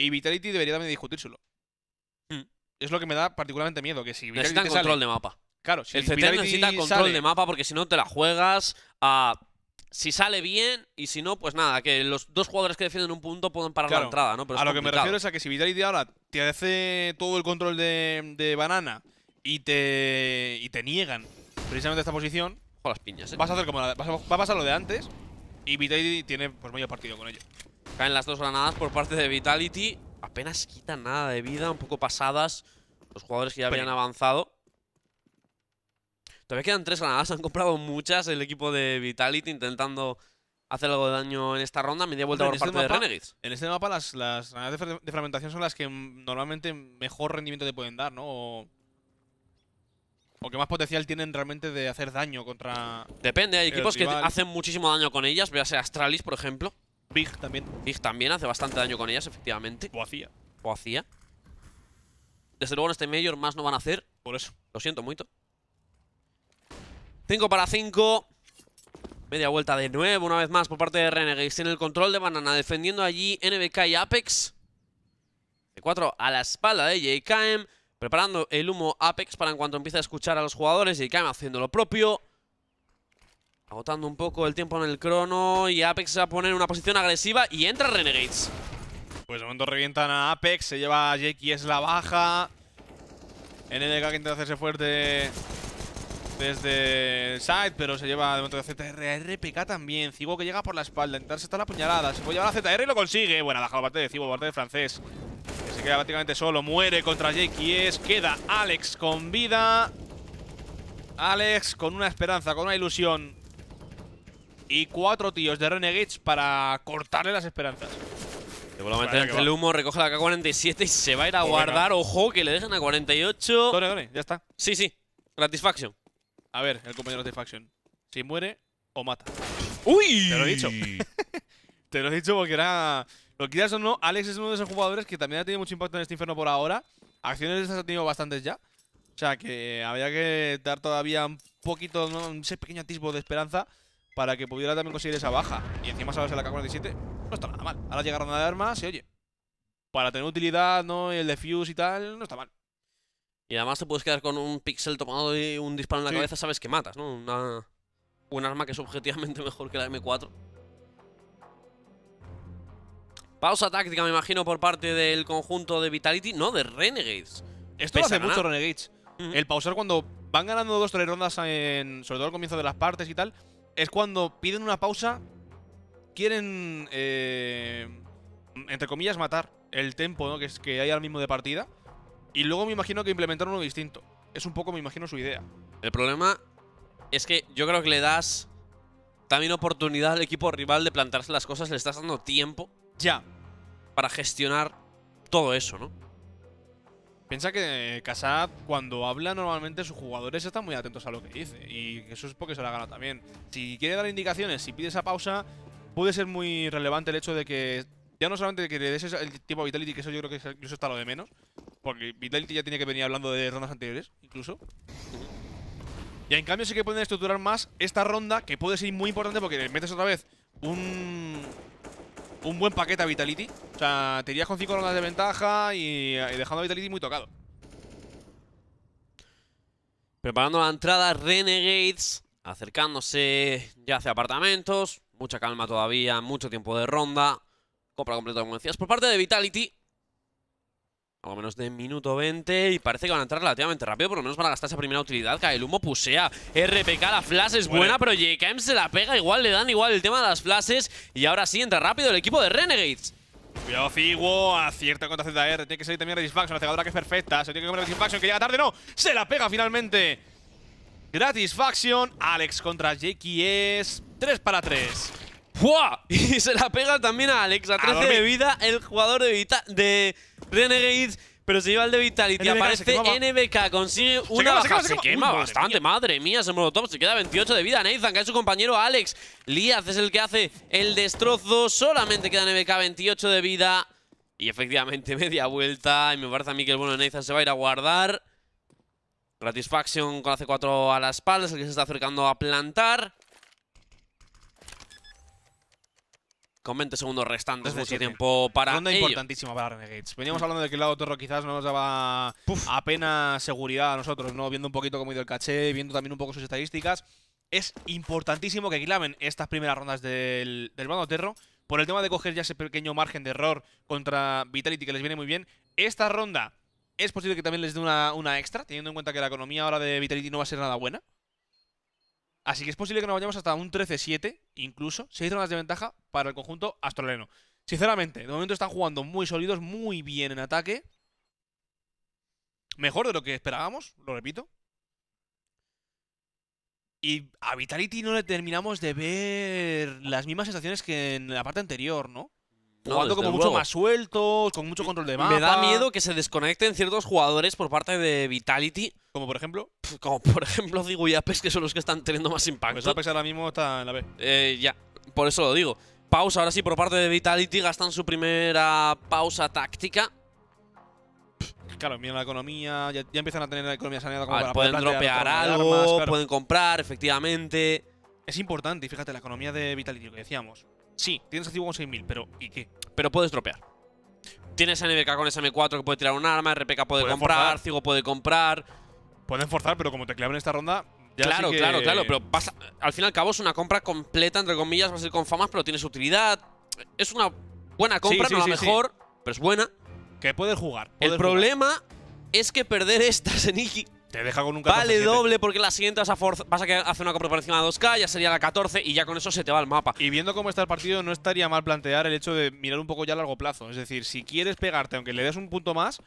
Y Vitality debería también discutírselo. Hmm. Es lo que me da particularmente miedo, que si Necesitan control de mapa. Claro, si el CT necesita control de mapa porque si no te la juegas a si sale bien y si no, pues nada, que los dos jugadores que defienden un punto pueden parar la entrada, ¿no? a lo que me refiero es a que si Vitality ahora te hace todo el control de, banana y te, y te niegan precisamente esta posición, Ojo las piñas, ¿eh? vas a hacer como va a pasar lo de antes y Vitality tiene pues medio partido con ello. Caen las dos granadas por parte de Vitality, apenas quitan nada de vida, un poco pasadas los jugadores que ya habían avanzado. Todavía quedan tres granadas, han comprado muchas el equipo de Vitality intentando hacer algo de daño en esta ronda. me Media vuelta por este parte de Renegades. En este mapa las, las granadas de, fragmentación son las que normalmente mejor rendimiento te pueden dar, ¿no? O... que más potencial tienen realmente de hacer daño contra. Depende, hay equipos que hacen muchísimo daño con ellas. ser Astralis, por ejemplo. Big también. Big también hace bastante daño con ellas, efectivamente. O hacía. O hacía. Desde luego en este Major más no van a hacer. Por eso. Lo siento mucho. 5 para 5. Media vuelta de nuevo, una vez más por parte de Renegades. en el control de Banana, defendiendo allí NBK y Apex. De 4 a la espalda de JKM. Preparando el humo Apex para en cuanto empiece a escuchar a los jugadores. JKM haciendo lo propio. Agotando un poco el tiempo en el crono. Y Apex se va a poner en una posición agresiva. Y entra Renegades. Pues de momento revientan a Apex. Se lleva a Jake es la baja. NBK que intenta hacerse fuerte desde side, pero se lleva de momento ZR RPK también. Cibo que llega por la espalda, intentarse está la puñalada. Se puede llevar a ZR y lo consigue. Bueno, baja la parte de Cibo, parte de francés. Que se queda prácticamente solo. Muere contra Jake es. Queda Alex con vida. Alex con una esperanza, con una ilusión. Y cuatro tíos de Renegades para cortarle las esperanzas. Se a meter el humo, recoge la K-47 y se va a ir a pues guardar. Ojo, que le dejan a 48. Dore, dore, ya está. Sí, sí. Satisfaction. A ver, el compañero de Faction. Si muere o mata. ¡Uy! Te lo he dicho. Te lo he dicho porque era. Lo quieras o no, Alex es uno de esos jugadores que también ha tenido mucho impacto en este infierno por ahora. Acciones de estas ha tenido bastantes ya. O sea que había que dar todavía un poquito, ¿no? ese pequeño atisbo de esperanza para que pudiera también conseguir esa baja. Y encima en la K-47. No está nada mal. Ahora llegaron a armas y oye. Para tener utilidad, ¿no? Y el defuse y tal, no está mal. Y además te puedes quedar con un pixel tomado y un disparo en la cabeza, sabes que matas, ¿no? un arma que es objetivamente mejor que la M4. Pausa táctica, me imagino, por parte del conjunto de Vitality. No, de Renegades. Esto lo hace mucho Renegades. El pausar cuando van ganando dos, o tres rondas, en, sobre todo al comienzo de las partes y tal, es cuando piden una pausa, quieren, eh, entre comillas, matar el tempo ¿no? que, es, que hay al mismo de partida. Y luego me imagino que implementaron uno distinto. Es un poco, me imagino, su idea. El problema es que yo creo que le das también oportunidad al equipo rival de plantarse las cosas, le estás dando tiempo. Ya. Para gestionar todo eso, ¿no? Piensa que Casab, eh, cuando habla, normalmente sus jugadores están muy atentos a lo que dice. Y eso es porque se la gana también. Si quiere dar indicaciones, si pide esa pausa, puede ser muy relevante el hecho de que. Ya no solamente que le des el tipo Vitality, que eso yo creo que eso está lo de menos, porque Vitality ya tenía que venir hablando de rondas anteriores, incluso. Y en cambio sí que pueden estructurar más esta ronda, que puede ser muy importante porque le metes otra vez un, un buen paquete a Vitality. O sea, te irías con 5 rondas de ventaja y, dejando a Vitality muy tocado. Preparando la entrada, Renegades, acercándose ya hacia apartamentos. Mucha calma todavía, mucho tiempo de ronda. Compra completa, como decías, por parte de Vitality menos de minuto 20 y parece que van a entrar relativamente rápido, por lo menos para gastar esa primera utilidad. Cae el humo, pusea, RPK, la flash es buena, pero JKM se la pega igual, le dan igual el tema de las flashes. Y ahora sí entra rápido el equipo de Renegades. Cuidado Figuo, acierta contra ZR, tiene que salir también Redisfaction, la cegadora que es perfecta, se tiene que comer Redisfaction, que llega tarde, no, se la pega finalmente. Gratis Faction, Alex contra JKS, e es 3 para 3. ¡Fua! Y se la pega también a Alex. A 13 de vida, el jugador de, de Renegades. Pero se lleva el de Vitality. aparece NBK. Consigue una baja. Se quema, bastante. Madre mía, se top. Se queda 28 de vida. Nathan, que es su compañero Alex. Líaz es el que hace el destrozo. Solamente queda NBK 28 de vida. Y efectivamente, media vuelta. Y me parece a mí que el bueno de Nathan se va a ir a guardar. Gratisfaction con c 4 a la espalda. Es el que se está acercando a plantar. con 20 segundos restantes, mucho tiempo para Ronda importantísima para Renegades. Veníamos hablando de que el lado terror quizás no nos daba apenas seguridad a nosotros, ¿no? Viendo un poquito cómo ha ido el caché, viendo también un poco sus estadísticas. Es importantísimo que clamen estas primeras rondas del, del bando Terro por el tema de coger ya ese pequeño margen de error contra Vitality que les viene muy bien. Esta ronda es posible que también les dé una, una extra, teniendo en cuenta que la economía ahora de Vitality no va a ser nada buena. Así que es posible que nos vayamos hasta un 13-7, incluso, 6 zonas de ventaja para el conjunto Astroleno. Sinceramente, de momento están jugando muy sólidos, muy bien en ataque. Mejor de lo que esperábamos, lo repito. Y a Vitality no le terminamos de ver las mismas sensaciones que en la parte anterior, ¿no? jugando como mucho más sueltos, con mucho control de mapa. Me da miedo que se desconecten ciertos jugadores por parte de Vitality. Como por ejemplo. Como por ejemplo Digo y que son los que están teniendo más impacto. Pues ahora mismo está en la B. Eh, ya, por eso lo digo. Pausa, ahora sí, por parte de Vitality gastan su primera pausa táctica. Claro, miran la economía, ya, empiezan a tener la economía saneada como Pueden dropear algo, armas, pueden comprar, efectivamente. Es importante, fíjate, la economía de Vitality, lo que decíamos. Sí, tienes activo con 6000, pero ¿y qué? Pero puedes dropear. Tienes a NBK con SM4 que puede tirar un arma, RPK puede comprar, Cigo puede comprar. Pueden forzar, pero como te en esta ronda. claro, claro, claro. Pero al fin y al cabo es una compra completa, entre comillas, va a ser con famas, pero tienes utilidad. Es una buena compra, no la mejor, pero es buena. Que puedes jugar. El problema es que perder estas en Iki te deja con un 14 Vale, doble, porque la siguiente vas a, vas a que una compra a 2K, ya sería la 14 y ya con eso se te va el mapa. Y viendo cómo está el partido, no estaría mal plantear el hecho de mirar un poco ya a largo plazo. Es decir, si quieres pegarte, aunque le des un punto más,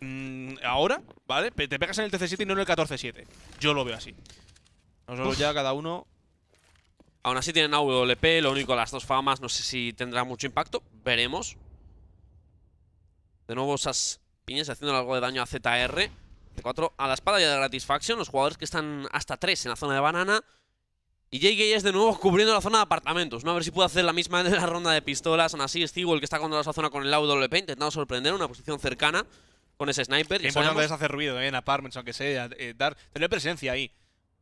mm, ahora, ¿vale? Te pegas en el TC7 y no en el 14-7. Yo lo veo así. Nosotros ya cada uno Aún así tienen AWP, lo único las dos famas, no sé si tendrá mucho impacto, veremos. De nuevo esas piñas haciendo algo de daño a ZR a la espada y ya de faction, los jugadores que están hasta 3 en la zona de banana. Y JG es de nuevo cubriendo la zona de apartamentos, ¿no? A ver si puede hacer la misma de la ronda de pistolas. Aún así, el que está controlando esa zona con el AWP intentando sorprender una posición cercana con ese sniper. Qué importante es hacer ruido ¿eh? en apartments, que sea, eh, dar, tener presencia ahí.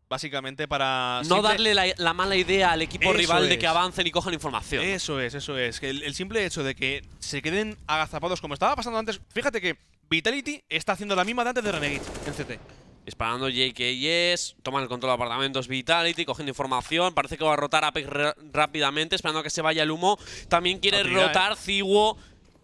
Básicamente para... No darle la, mala idea al equipo rival de que avancen y cojan información. Eso es, eso es. Que el simple hecho de que se queden agazapados como estaba pasando antes... Fíjate que Vitality está haciendo la misma de antes de Renegade en CT. Disparando JKS, Toma el control de apartamentos Vitality, cogiendo información. Parece que va a rotar Apex rápidamente, esperando a que se vaya el humo. También quiere ¿eh? rotar Ciguo.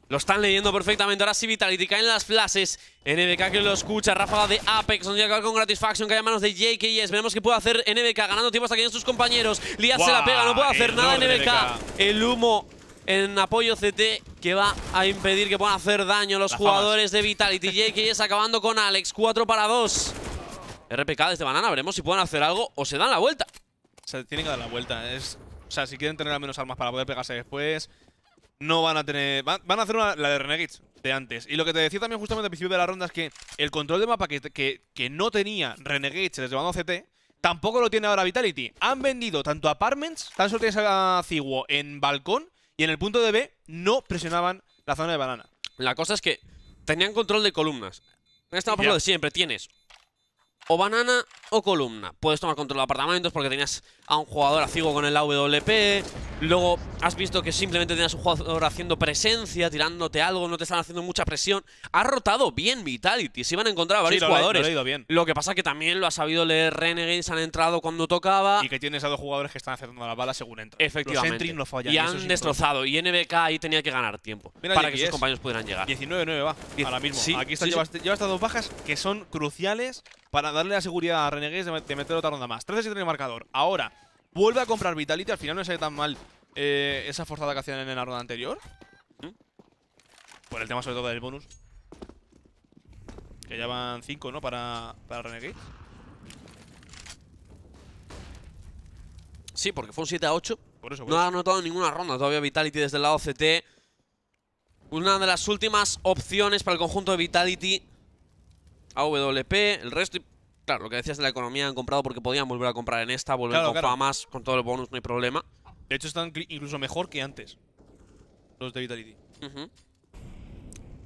Lo están leyendo perfectamente. Ahora sí, Vitality caen las flashes. NBK que lo escucha. Ráfaga de Apex. Donde llega con gratificación, Cae a manos de JKS. Veremos qué puede hacer NBK. Ganando tiempo hasta que sus compañeros. Liat la pega. No puede hacer nada NBK. El humo en apoyo CT que va a impedir que puedan hacer daño los jugadores de Vitality. Jake es acabando con Alex, 4 para 2. RPK desde Banana, veremos si pueden hacer algo o se dan la vuelta. Se tienen que dar la vuelta, O sea, si quieren tener al menos armas para poder pegarse después, no van a tener... Van, a hacer la de Renegades de antes. Y lo que te decía también justamente al principio de la ronda es que el control de mapa que, que, no tenía Renegades desde Bando CT, tampoco lo tiene ahora Vitality. Han vendido tanto apartments, tan solo tienes a Ciguo en balcón, y en el punto de B no presionaban la zona de banana. La cosa es que tenían control de columnas. Esto esta de siempre tienes o banana o columna. Puedes tomar control de apartamentos porque tenías a un jugador a ciego con el AWP. Luego has visto que simplemente tenías un jugador haciendo presencia, tirándote algo, no te están haciendo mucha presión. Ha rotado bien Vitality, se iban a encontrar a varios jugadores. Lo, que pasa que también lo ha sabido leer Renegades, han entrado cuando tocaba. Y que tienes a dos jugadores que están acertando la bala según entran. Efectivamente. y han destrozado. Y NBK ahí tenía que ganar tiempo para que sus compañeros pudieran llegar. 19-9 va, ahora mismo. Sí, Aquí está, llevas este- estas dos bajas que son cruciales para darle la seguridad a Renegades Renegades de meter otra ronda más. 13-7 en el marcador. Ahora, vuelve a comprar Vitality. Al final no sale tan mal eh, esa forzada que hacían en la ronda anterior. ¿Mm? Por el tema sobre todo del bonus. Que ya van 5, ¿no? Para, para Renegades. Sí, porque fue un 7 a 8. Por eso, no ha anotado ninguna ronda todavía Vitality desde el lado CT. Una de las últimas opciones para el conjunto de Vitality. AWP, el resto lo que decías de la economía, han comprado porque podían volver a comprar en esta, volver a más, con todo el bonus no hay problema. De hecho están incluso mejor que antes, los de Vitality.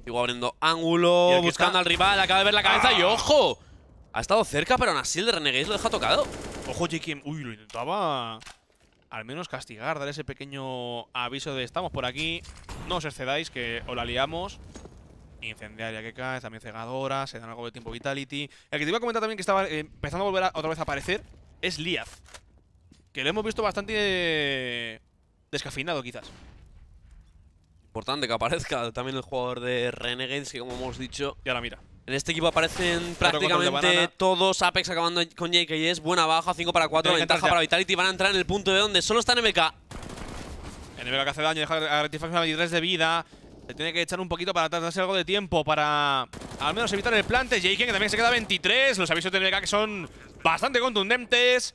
Igual abriendo ángulo, buscando al rival, acaba de ver la cabeza y ah. ¡ojo! Ha estado cerca, pero aún así el de Renegades lo deja tocado. Ojo, JKM. Uy, lo intentaba al menos castigar, dar ese pequeño aviso de estamos por aquí, no os excedáis, que os la liamos. Incendiaria que cae, también cegadora, se dan algo de tiempo Vitality. El que te iba a comentar también que estaba eh, empezando a volver otra vez a aparecer es Liaz. Que lo hemos visto bastante eh, descafinado quizás. Importante que aparezca también el jugador de Renegades, que como hemos dicho... Y ahora mira. En este equipo aparecen prácticamente todos. Apex acabando con JKS. Buena baja, 5 para 4. Ventaja para Vitality. Van a entrar en el punto de donde solo está NBK. NBK que hace daño, deja Artifact 23 de vida. Se tiene que echar un poquito para tardarse algo de tiempo para al menos evitar el plante. Jaken que también se queda 23. Los avisos de TNK que son bastante contundentes.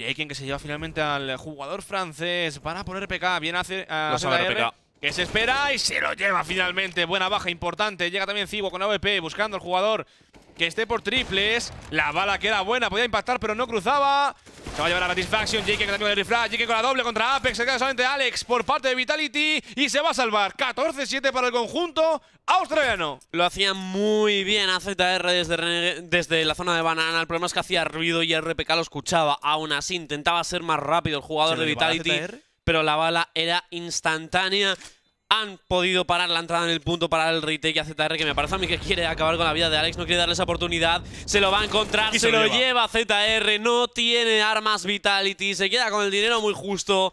Jaken que se lleva finalmente al jugador francés para poner PK. Bien hace, hacer Que se espera y se lo lleva finalmente. Buena baja importante. Llega también Cibo con AWP buscando al jugador que esté por triples. La bala que era buena, podía impactar, pero no cruzaba. Se va a llevar la Satisfaction, Jake que el refrag, Jake con la doble contra Apex, se queda solamente Alex por parte de Vitality y se va a salvar. 14-7 para el conjunto australiano. Lo hacía muy bien AZR desde, desde la zona de banana, el problema es que hacía ruido y RPK lo escuchaba. Aún así, intentaba ser más rápido el jugador de Vitality, pero la bala era instantánea han podido parar la entrada en el punto para el retake a ZR que me parece a mí que quiere acabar con la vida de Alex, no quiere darle esa oportunidad, se lo va a encontrar, se, lo lleva. lleva ZR, no tiene armas Vitality, se queda con el dinero muy justo.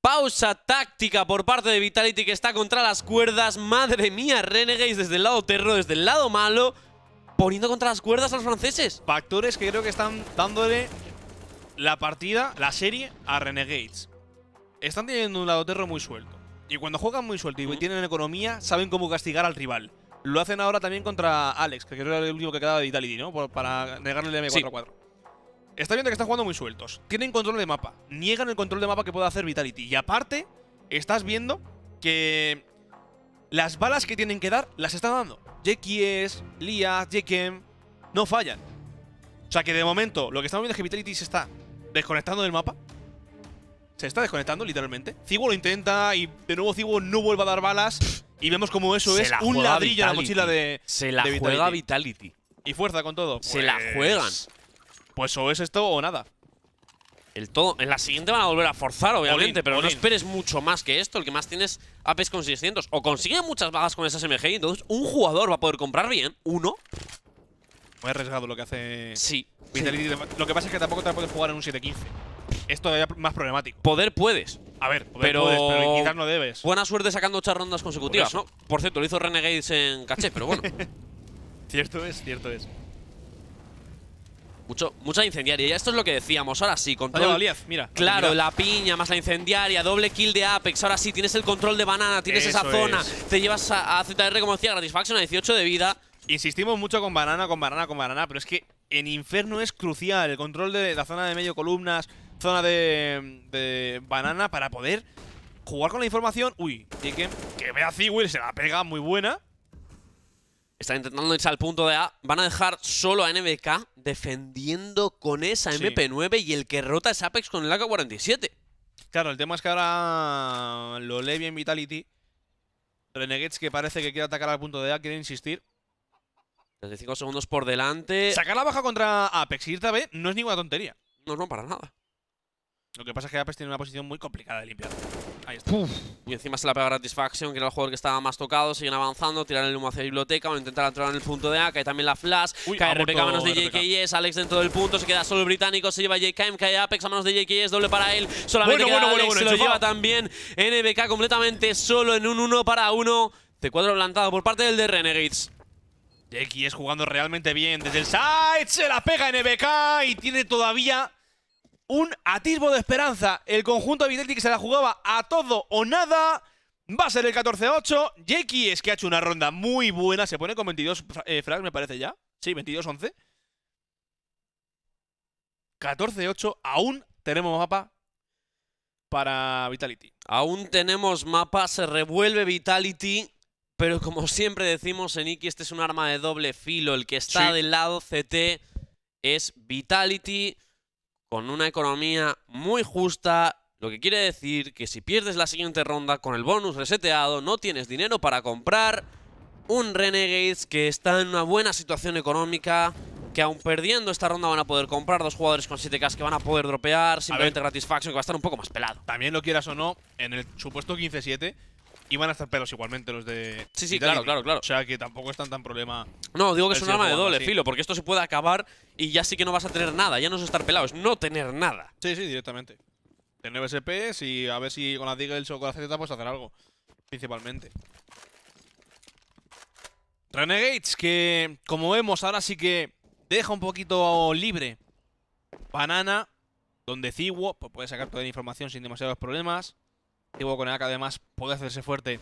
Pausa táctica por parte de Vitality que está contra las cuerdas. Madre mía, Renegades desde el lado terro, desde el lado malo, poniendo contra las cuerdas a los franceses. Factores que creo que están dándole la partida, la serie, a Renegades. Están teniendo un lado terro muy suelto. Y cuando juegan muy sueltos y tienen economía, saben cómo castigar al rival. Lo hacen ahora también contra Alex, que era el último que quedaba de Vitality, ¿no? para negarle el M4-4. Está viendo que están jugando muy sueltos. Tienen control de mapa. Niegan el control de mapa que puede hacer Vitality. Y aparte, estás viendo que las balas que tienen que dar las están dando. Jekies, Lia, Jekem, no fallan. O sea que de momento lo que estamos viendo es que Vitality se está desconectando del mapa se está desconectando literalmente. Cibo lo intenta y de nuevo Cibo no vuelve a dar balas. Y vemos como eso es un ladrillo en la mochila de Se la juega Vitality. Y fuerza con todo. se la pues, juegan. Pues o es esto o nada. El todo. En la siguiente van a volver a forzar, obviamente, pero no esperes mucho más que esto. El que más tienes APs con 600. O consigue muchas balas con esas SMG entonces un jugador va a poder comprar bien, uno, muy arriesgado lo que hace sí. Lo que pasa es que tampoco te puedes jugar en un 7-15. Es más problemático. Poder puedes. A ver, poder pero... puedes, pero quitar no debes. Buena suerte sacando ocho rondas consecutivas, ¿no? Por cierto, lo hizo Renegades en caché, pero bueno. cierto es, cierto es. Mucho, mucha incendiaria. esto es lo que decíamos. Ahora sí, control. mira. Claro, la piña más la incendiaria, doble kill de Apex. Ahora sí, tienes el control de banana, tienes esa zona. Te llevas a, ZR, como decía, Gratisfaction a 18 de vida. Insistimos mucho con banana, con banana, con banana, pero es que en Inferno es crucial el control de la zona de medio columnas, zona de, banana para poder jugar con la información. Uy, que, vea ve a se la pega muy buena. Están intentando irse al punto de A. Van a dejar solo a NBK defendiendo con esa MP9 y el que rota es Apex con el AK-47. Claro, el tema es que ahora lo lee bien Vitality. Renegades que parece que quiere atacar al punto de A, quiere insistir. 35 segundos por delante. Sacar la baja contra Apex y irte a B no es ninguna tontería. No, no, para nada. Lo que pasa es que Apex tiene una posición muy complicada de limpiar. Ahí está. Y encima se la pega Gratisfaction, que era el jugador que estaba más tocado. Siguen avanzando, tiran el humo hacia la biblioteca, o intentar entrar en el punto de A. Cae también la flash. cae RPK a manos de JKS. Alex dentro del punto, se queda solo el británico. Se lleva JKM, cae Apex a manos de JKS. Doble para él. Solamente bueno, queda bueno, Alex, bueno, se lo lleva también. NBK completamente solo en un 1 para 1. T4 plantado por parte del de Renegades. Jeki es jugando realmente bien desde el side, se la pega NBK e y tiene todavía un atisbo de esperanza. El conjunto de Vitality que se la jugaba a todo o nada. Va a ser el 14-8. Jeki es que ha hecho una ronda muy buena. Se pone con 22 frags, eh, me parece ya. Sí, 22-11. 14-8. Aún tenemos mapa para Vitality. Aún tenemos mapa. Se revuelve Vitality. Pero como siempre decimos en Iki, este es un arma de doble filo. El que está del lado CT es Vitality, con una economía muy justa. Lo que quiere decir que si pierdes la siguiente ronda con el bonus reseteado, no tienes dinero para comprar un Renegades que está en una buena situación económica que aún perdiendo esta ronda van a poder comprar dos jugadores con 7K que van a poder dropear, simplemente Ratisfaction, que va a estar un poco más pelado. También lo quieras o no, en el supuesto 15-7 y van a estar pelos igualmente los de. Sí, sí, claro, claro, claro. O sea que tampoco están tan problema. No, digo que es un arma de doble filo, porque esto se puede acabar y ya sí que no vas a tener nada. Ya no es estar pelado, es no tener nada. Sí, sí, directamente. Tener BSPs y a ver si con las Diggles o con la Z puedes hacer algo. Principalmente. Renegades, que como vemos ahora sí que deja un poquito libre. Banana, donde Ziwo, pues, puede sacar toda la información sin demasiados problemas con que además puede hacerse fuerte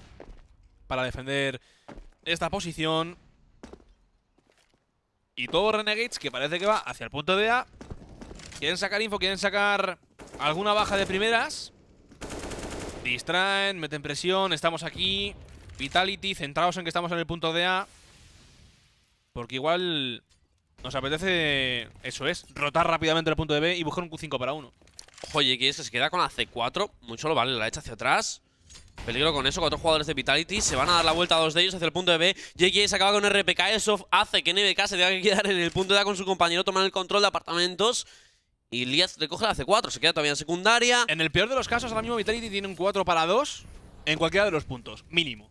para defender esta posición. Y todo Renegades que parece que va hacia el punto de A. Quieren sacar info, quieren sacar alguna baja de primeras. Distraen, meten presión, estamos aquí. Vitality, centrados en que estamos en el punto de A. Porque igual nos apetece, eso es, rotar rápidamente el punto de B y buscar un Q5 para uno. Ojo, que se queda con la C4. Mucho lo vale, la echa hacia atrás. Peligro con eso, cuatro jugadores de Vitality Se van a dar la vuelta a dos de ellos hacia el punto de B JK se acaba con RPK, eso hace que NBK se tenga que quedar en el punto de A con su compañero Tomar el control de apartamentos Y Liaz recoge la C4, se queda todavía en secundaria En el peor de los casos, ahora mismo Vitality tiene un 4 para 2 En cualquiera de los puntos, mínimo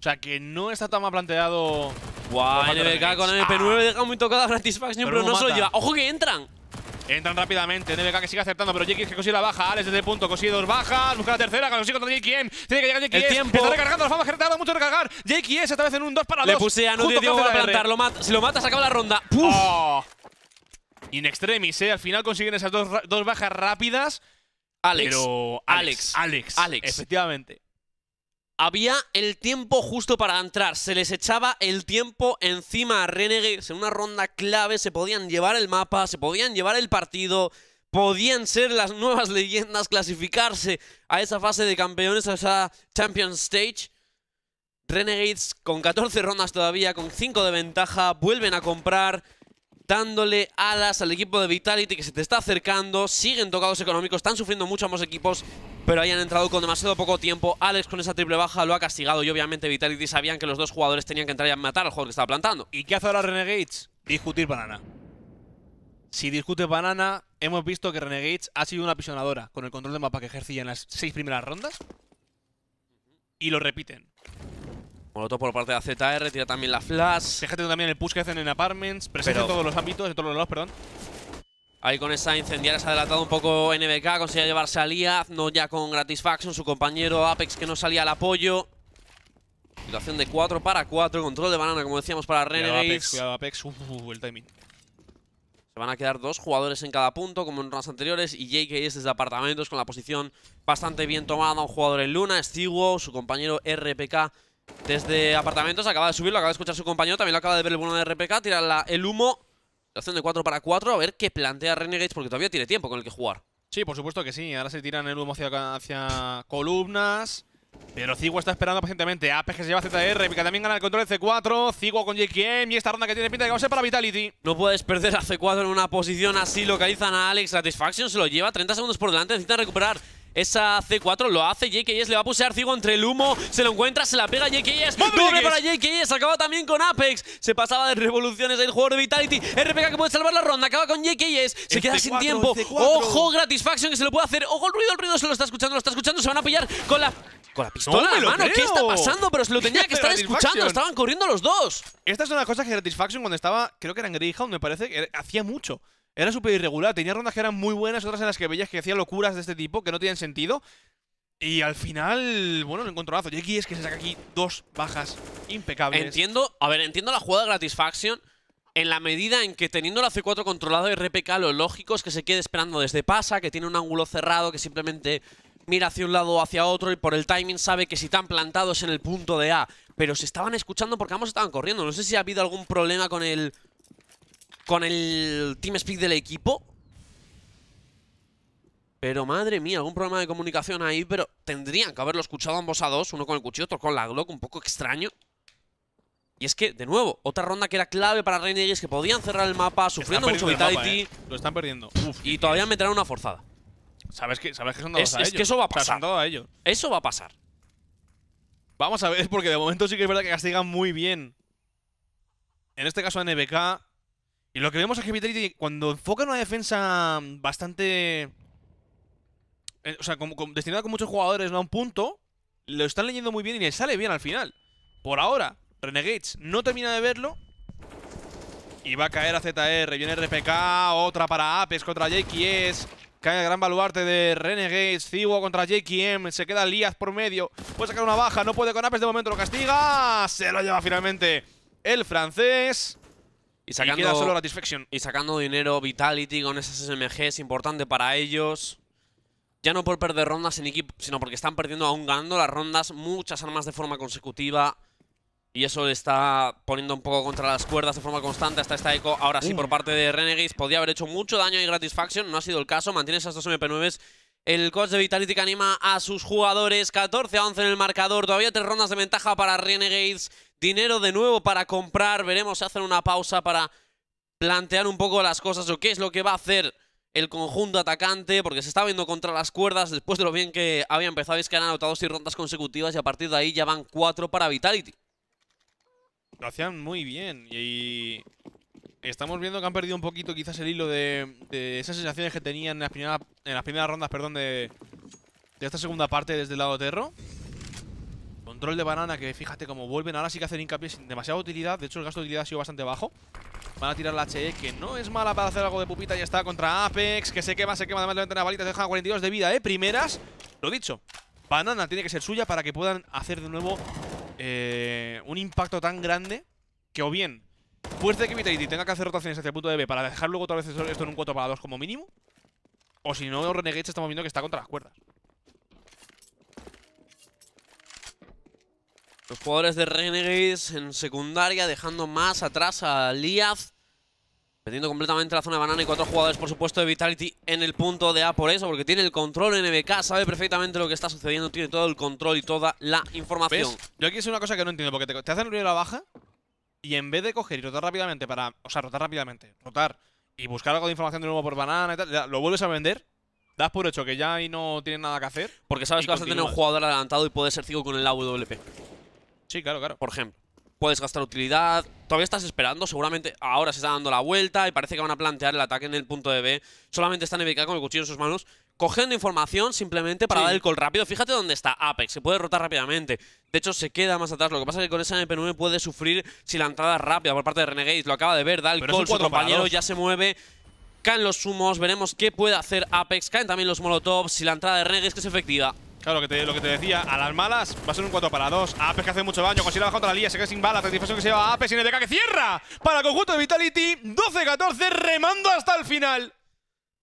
O sea que no está tan mal planteado Guau, wow, NBK con MP9 deja muy tocada a pero, pero no se lo lleva ¡Ojo que entran! Entran rápidamente, NBK que sigue acertando, pero es que consigue la baja, Alex desde el punto, consigue dos bajas, busca la tercera, consigue contra Jeki Tiene que llegar JK. tiempo. está recargando la fama, ha mucho recargar. Jeki es esta vez en un 2 para 2. Le puse a Nudio, Diego para lo mata, si lo mata se acaba la ronda. ¡Puf! Oh. In extremis, ¿eh? Al final consiguen esas dos, dos bajas rápidas. Pero Alex, Alex. Alex. Alex. Efectivamente. Había el tiempo justo para entrar, se les echaba el tiempo encima a Renegades en una ronda clave, se podían llevar el mapa, se podían llevar el partido, podían ser las nuevas leyendas, clasificarse a esa fase de campeones, a esa Champions Stage. Renegades con 14 rondas todavía, con 5 de ventaja, vuelven a comprar dándole alas al equipo de Vitality que se te está acercando, siguen tocados económicos, están sufriendo mucho ambos equipos, pero hayan entrado con demasiado poco tiempo. Alex con esa triple baja lo ha castigado y obviamente Vitality sabían que los dos jugadores tenían que entrar y matar al juego que estaba plantando. ¿Y qué hace ahora Renegades? Discutir banana. Si discute banana, hemos visto que Renegades ha sido una pisionadora con el control de mapa que ejercía en las seis primeras rondas. Y lo repiten. Molotov por parte de ZR tira también la flash. Fíjate también el push que hacen en apartments, presente en todos los ámbitos, en todos los lados, perdón. Ahí con esa incendiaria se ha adelantado un poco NBK, consigue llevarse a IAZ, no ya con faction. su compañero Apex que no salía al apoyo. Situación de 4 para 4, control de banana como decíamos para Renegades. Apex, cuidado Apex, uh, uh, uh, el timing. Se van a quedar dos jugadores en cada punto, como en rondas anteriores, y JK es desde apartamentos con la posición bastante bien tomada. Un jugador en Luna, estiguo. su compañero RPK desde apartamentos. Acaba de subirlo, acaba de escuchar su compañero, también lo acaba de ver el bueno de RPK, tirar el humo. La acción de 4 para 4, a ver qué plantea Renegades, porque todavía tiene tiempo con el que jugar. Sí, por supuesto que sí. Ahora se tiran el humo hacia, columnas. Pero Cigua está esperando pacientemente. que se lleva ZR, que también gana el control de C4. Cigua con JKM y esta ronda que tiene pinta de que va a ser para Vitality. No puedes perder a C4 en una posición así. Localizan a Alex. Satisfaction se lo lleva 30 segundos por delante. necesita recuperar esa C4 lo hace JKS, le va a pusear ciego entre el humo, se lo encuentra, se la pega JKS, doble para JKS, acaba también con Apex, se pasaba de revoluciones el jugador de Vitality, RPK que puede salvar la ronda, acaba con JKS, se este queda sin tiempo, este ojo Gratisfaction que se lo puede hacer, ojo el ruido, el ruido se lo está escuchando, lo está escuchando, se van a pillar con la... Con la pistola en mano, ¿qué está pasando? Pero se lo tenía que estar escuchando, estaban corriendo los dos. Esta es una cosa que Satisfaction cuando estaba, creo que era en Greyhound, me parece, que hacía mucho era súper irregular. Tenía rondas que eran muy buenas, otras en las que veías que hacía locuras de este tipo, que no tenían sentido. Y al final, bueno, el encontronazo. aquí es que se saca aquí dos bajas impecables. Entiendo, a ver, entiendo la jugada de Gratisfaction en la medida en que teniendo la C4 controlado y RPK, lo lógico es que se quede esperando desde pasa, que tiene un ángulo cerrado, que simplemente mira hacia un lado o hacia otro y por el timing sabe que si están plantados en el punto de A. Pero se estaban escuchando porque ambos estaban corriendo. No sé si ha habido algún problema con el con el team speak del equipo. Pero madre mía, algún problema de comunicación ahí, pero tendrían que haberlo escuchado ambos a dos, uno con el cuchillo, otro con la Glock, un poco extraño. Y es que, de nuevo, otra ronda que era clave para Renegades, que podían cerrar el mapa, sufriendo mucho Vitality. Eh. Lo están perdiendo. y todavía meterán una forzada. ¿Sabes que, sabes son dados que eso va a pasar. Eso va a pasar. Vamos a ver, porque de momento sí que es verdad que castigan muy bien. En este caso a NBK, y lo que vemos es que Vitality, cuando enfoca una defensa bastante... Eh, o sea, como, destinada con muchos jugadores a un punto, lo están leyendo muy bien y le sale bien al final. Por ahora, Renegades no termina de verlo. Y va a caer a ZR, viene RPK, otra para Apes contra JQS. Cae el gran baluarte de Renegades, Cibo contra JQM, se queda Lías por medio. Puede sacar una baja, no puede con Apes, de momento lo castiga. Se lo lleva finalmente el francés. Y sacando, sacando dinero, Vitality con esas SMGs, importante para ellos. Ya no por perder rondas en equipo, sino porque están perdiendo aún ganando las rondas, muchas armas de forma consecutiva. Y eso le está poniendo un poco contra las cuerdas de forma constante hasta esta eco. Ahora sí, por parte de Renegades, podría haber hecho mucho daño y Gratisfaction. No ha sido el caso, mantiene esas dos MP9s. El coach de Vitality que anima a sus jugadores. 14 a 11 en el marcador. Todavía tres rondas de ventaja para Renegades dinero de nuevo para comprar. Veremos si hacen una pausa para plantear un poco las cosas o qué es lo que va a hacer el conjunto atacante, porque se está viendo contra las cuerdas después de lo bien que había empezado. Es que han anotado seis rondas consecutivas y a partir de ahí ya van cuatro para Vitality. Lo hacían muy bien y estamos viendo que han perdido un poquito quizás el hilo de, esas sensaciones que tenían en las, primeras, en las primeras rondas perdón, de, de esta segunda parte desde el lado de Terro control de banana que fíjate cómo vuelven. Ahora sí que hacen hincapié sin demasiada utilidad. De hecho, el gasto de utilidad ha sido bastante bajo. Van a tirar la HE, que no es mala para hacer algo de pupita. Ya está contra Apex, que se quema, se quema. Además, le meten a balitas, dejan 42 de vida, ¿eh? Primeras, lo dicho. Banana tiene que ser suya para que puedan hacer de nuevo eh, un impacto tan grande que o bien fuerte que Vitality tenga que hacer rotaciones hacia el punto de B para dejar luego otra vez esto en un 4 para 2 como mínimo. O si no, Renegades estamos viendo que está contra las cuerdas. Los jugadores de Renegades en secundaria, dejando más atrás a Liaz. Perdiendo completamente la zona de banana y cuatro jugadores, por supuesto, de Vitality en el punto de A por eso, porque tiene el control en NBK, sabe perfectamente lo que está sucediendo, tiene todo el control y toda la información. Yo aquí es una cosa que no entiendo, porque te, hacen hacen ruido la baja y en vez de coger y rotar rápidamente para... O sea, rotar rápidamente, rotar y buscar algo de información de nuevo por banana y tal, lo vuelves a vender Das por hecho que ya ahí no tienen nada que hacer. Porque sabes que vas a tener un jugador adelantado y puede ser ciego con el AWP. Sí, claro, claro. Por ejemplo, puedes gastar utilidad. Todavía estás esperando, seguramente ahora se está dando la vuelta y parece que van a plantear el ataque en el punto de B. Solamente están evitando con el cuchillo en sus manos, cogiendo información simplemente para dar el call rápido. Fíjate dónde está Apex, se puede rotar rápidamente. De hecho, se queda más atrás. Lo que pasa es que con esa MP9 puede sufrir si la entrada es rápida por parte de Renegades. Lo acaba de ver, da el call, su compañero ya se mueve caen los humos, veremos qué puede hacer Apex, caen también los molotovs, si la entrada de Renegades que es efectiva. Claro, lo que, te, lo que te decía, a las malas va a ser un 4 para 2. Ape que hace mucho daño, consigue bajar contra la lía, se queda sin bala, difusión que se lleva a Ape sin deca que cierra para el conjunto de Vitality. 12-14, remando hasta el final.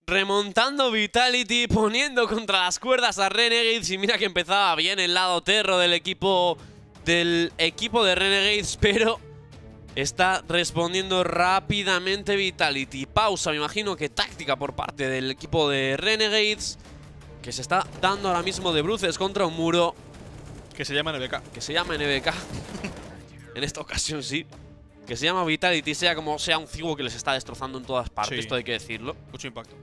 Remontando Vitality, poniendo contra las cuerdas a Renegades y mira que empezaba bien el lado terro del equipo del equipo de Renegades, pero está respondiendo rápidamente Vitality. Pausa, me imagino que táctica por parte del equipo de Renegades que se está dando ahora mismo de bruces contra un muro. Que se llama NBK. Que se llama NBK. en esta ocasión sí. Que se llama Vitality, sea como sea un cibo que les está destrozando en todas partes, esto hay que decirlo. Mucho impacto.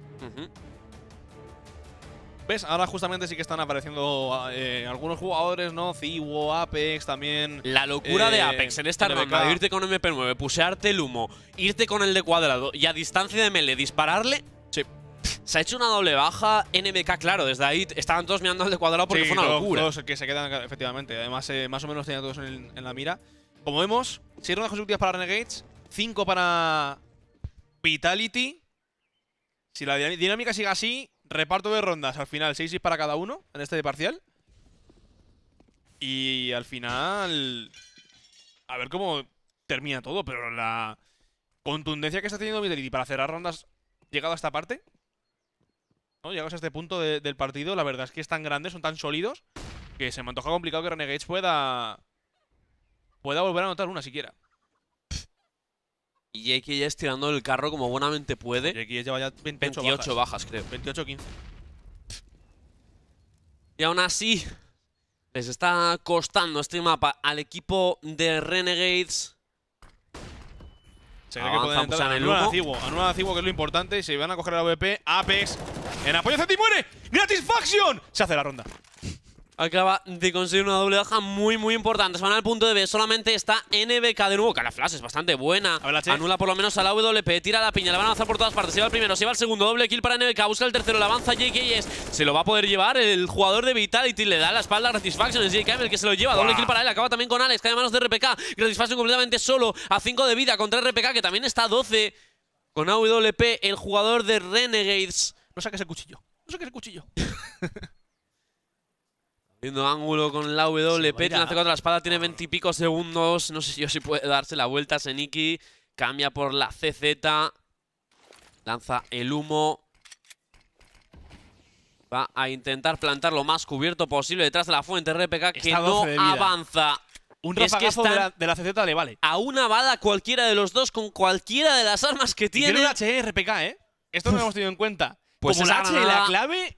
¿Ves? Ahora justamente sí que están apareciendo eh, algunos jugadores, ¿no? Cibo, Apex también. La locura de eh, Apex en esta ronda, irte con MP9, pusearte el humo, irte con el de cuadrado y a distancia de melee dispararle se ha hecho una doble baja. NMK, claro, desde ahí estaban todos mirando al de cuadrado porque fue una locura. que se quedan, efectivamente. Además, eh, más o menos tenían todos en, la mira. Como vemos, 6 rondas consecutivas para Renegades, 5 para Vitality. Si la dinámica sigue así, reparto de rondas. Al final, 6 para cada uno en este de parcial. Y al final. A ver cómo termina todo, pero la contundencia que está teniendo Vitality para cerrar rondas llegado a esta parte ¿no? a este punto del partido, la verdad es que es tan grande, son tan sólidos, que se me antoja complicado que Renegades pueda... Pueda volver a anotar una siquiera. Y Jake ya estirando el carro como buenamente puede. ya lleva ya 28, bajas. bajas creo. 28-15. Y aún así, les está costando este mapa al equipo de Renegades. Se cree que pueden entrar. a Cibo, a Cibo, que es lo importante. Se van a coger la vp Apex. En apoyo a Zeti muere. Gratis Faction. Se hace la ronda. Acaba de conseguir una doble baja muy, muy importante. Se van al punto de B. Solamente está NBK de nuevo. Cara la flash es bastante buena. Anula por lo menos al AWP Tira la piña. La van a lanzar por todas partes. Se va el primero. Se va el segundo. Doble kill para NBK. Busca el tercero. La avanza JKS. Se lo va a poder llevar. El jugador de Vitality le da la espalda a Gratisfaction. Es JKM el que se lo lleva. Doble kill para él. Acaba también con Alex. Cae a manos de RPK. Gratisfaction completamente solo. A 5 de vida contra RPK que también está a 12. Con AWP el jugador de Renegades. No saques el cuchillo. No saques el cuchillo. Viendo ángulo con la WP, lanza contra la espada, tiene 20 segundos. No sé yo si puede darse la vuelta Seniki. Cambia por la CZ. Lanza el humo. Va a intentar plantar lo más cubierto posible detrás de la fuente RPK que no avanza. Un de, la, CZ le vale. A una bala cualquiera de los dos con cualquiera de las armas que tiene. tiene un HRPK, ¿eh? Esto no lo hemos tenido en cuenta. Pues Como la H la clave,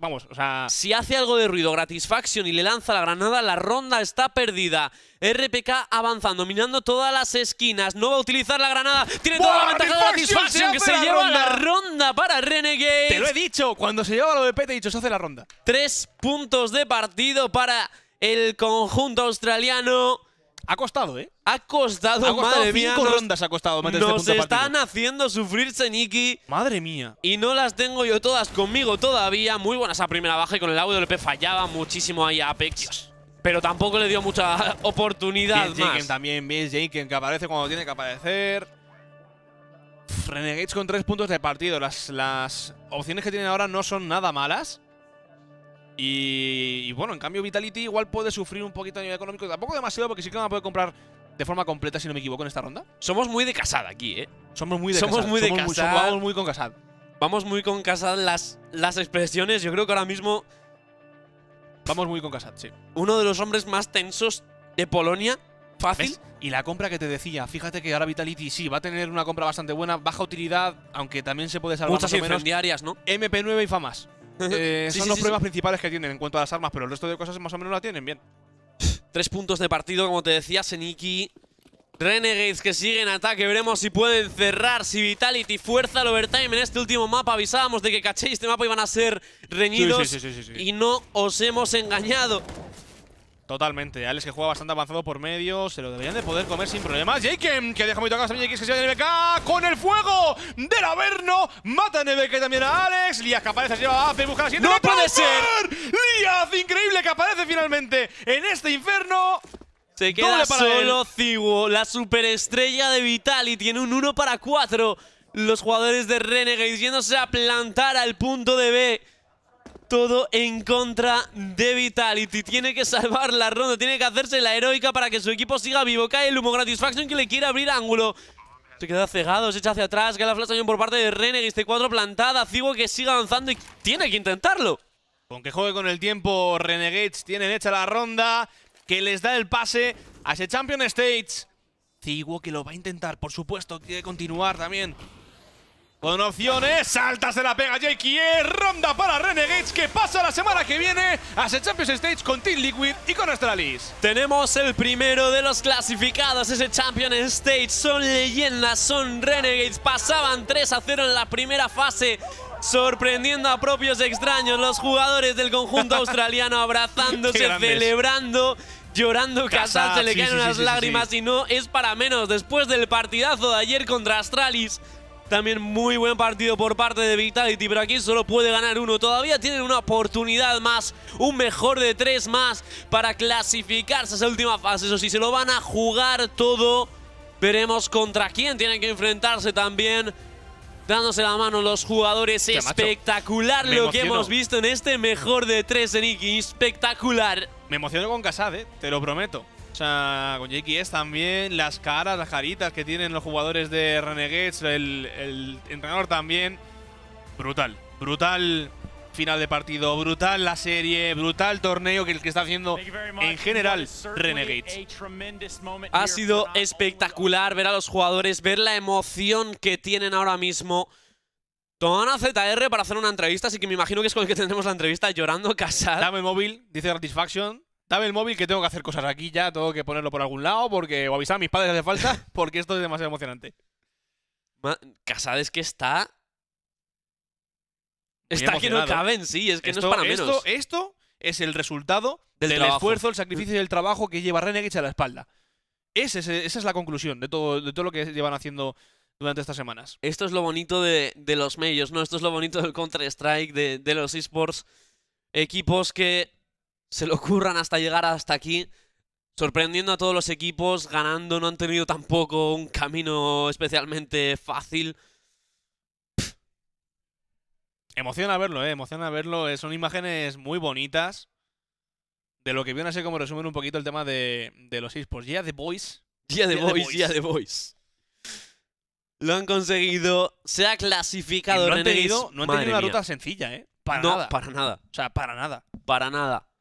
vamos, o sea... Si hace algo de ruido Gratisfaction y le lanza la granada, la ronda está perdida. RPK avanzando, minando todas las esquinas, no va a utilizar la granada, tiene toda la ventaja de que se lleva la ronda para Renegade. Te lo he dicho, cuando se lleva lo de pete, dicho, se hace la ronda. Tres puntos de partido para el conjunto australiano. Ha costado, ¿eh? Ha costado, ha cinco rondas ha costado meter Nos este punto están haciendo sufrirse, Nikki. Madre mía. Y no las tengo yo todas conmigo todavía. Muy buena esa primera baja y con el AWP fallaba muchísimo ahí a Apex. pero tampoco le dio mucha oportunidad bien más. también, bien que aparece cuando tiene que aparecer. Renegades con tres puntos de partido. Las, las opciones que tienen ahora no son nada malas. Y, bueno, en cambio Vitality igual puede sufrir un poquito de nivel económico. Tampoco demasiado porque sí que van a poder comprar de forma completa, si no me equivoco, en esta ronda. Somos muy de casada aquí, ¿eh? Somos muy de somos casada. Muy de vamos muy con casada. Vamos muy con casada las, las expresiones. Yo creo que ahora mismo... Vamos muy con casada sí. Uno de los hombres más tensos de Polonia. Fácil. Y la compra que te decía, fíjate que ahora Vitality sí va a tener una compra bastante buena, baja utilidad, aunque también se puede salvar muchas diarias ¿no? MP9 y FAMAS. Eh, son los problemas principales que tienen en cuanto a las armas, pero el resto de cosas más o menos la tienen bien. Tres puntos de partido, como te decía, Seniki. Renegades que siguen ataque, veremos si pueden cerrar, si Vitality fuerza el overtime en este último mapa. Avisábamos de que cachéis, este mapa iban a ser reñidos y no os hemos engañado. Totalmente. Alex que juega bastante avanzado por medio. Se lo deberían de poder comer sin problemas. Jakem, que deja muy tocado a que se lleva NBK con el fuego del Averno. Mata a NBK también a Alex. Lías que aparece, se lleva a hacer Busca la siguiente. ¡No puede ser! Lías, increíble que aparece finalmente en este infierno. Se queda solo Ciguo. la superestrella de Vitali. Tiene un 1 para 4. Los jugadores de Renegades yéndose a plantar al punto de B todo en contra de Vitality. Tiene que salvar la ronda, tiene que hacerse la heroica para que su equipo siga vivo. Cae el humo, Gratisfaction que le quiere abrir ángulo. Se queda cegado, se echa hacia atrás, Que la flash por parte de Renegades, este T4 plantada, Cigo que siga avanzando y tiene que intentarlo. Con que juegue con el tiempo, Renegades tienen hecha la ronda, que les da el pase a ese Champion Stage. Cigo que lo va a intentar, por supuesto, quiere continuar también con opciones, saltas de la pega Jke, ronda para Renegades que pasa la semana que viene a ese Champions Stage con Team Liquid y con Astralis. Tenemos el primero de los clasificados, ese Champions Stage, son leyendas, son Renegades, pasaban 3 a 0 en la primera fase sorprendiendo a propios extraños, los jugadores del conjunto australiano abrazándose, celebrando, llorando, casándose, le caen unas lágrimas y no es para menos. Después del partidazo de ayer contra Astralis, también muy buen partido por parte de Vitality, pero aquí solo puede ganar uno. Todavía tienen una oportunidad más, un mejor de tres más para clasificarse a esa última fase. Eso sí, se lo van a jugar todo. Veremos contra quién tienen que enfrentarse también dándose la mano los jugadores. Espectacular lo que hemos visto en este mejor de tres, Eniki. Espectacular. Me emociono con Casade, te lo prometo con JQS también, las caras, las caritas que tienen los jugadores de Renegades, el, entrenador también. Brutal, brutal final de partido, brutal la serie, brutal torneo que el que está haciendo en general Renegades. Ha sido espectacular ver a los jugadores, ver la emoción que tienen ahora mismo. Toman a ZR para hacer una entrevista, así que me imagino que es con el que tendremos la entrevista, llorando casada. Dame móvil, dice Satisfaction. Dame el móvil que tengo que hacer cosas aquí ya, tengo que ponerlo por algún lado porque o avisar a mis padres hace falta porque esto es demasiado emocionante. Ma es que está está que no caben, sí, es que esto, no es para menos. Esto, es el resultado del, esfuerzo, el sacrificio y mm. el trabajo que lleva Renegades a la espalda. esa es la conclusión de todo, de todo lo que llevan haciendo durante estas semanas. Esto es lo bonito de, los medios, ¿no? Esto es lo bonito del Counter-Strike, de, los esports. Equipos que se lo curran hasta llegar hasta aquí, sorprendiendo a todos los equipos, ganando, no han tenido tampoco un camino especialmente fácil. Emociona verlo, eh, emociona verlo. Eh, son imágenes muy bonitas de lo que viene a ser como resumen un poquito el tema de, los esports. Yeah, the boys. Yeah, the, boys, Lo han conseguido, se ha clasificado. No han tenido, no han tenido una ruta sencilla, ¿eh? Para nada. para nada. O sea, para nada. Para nada.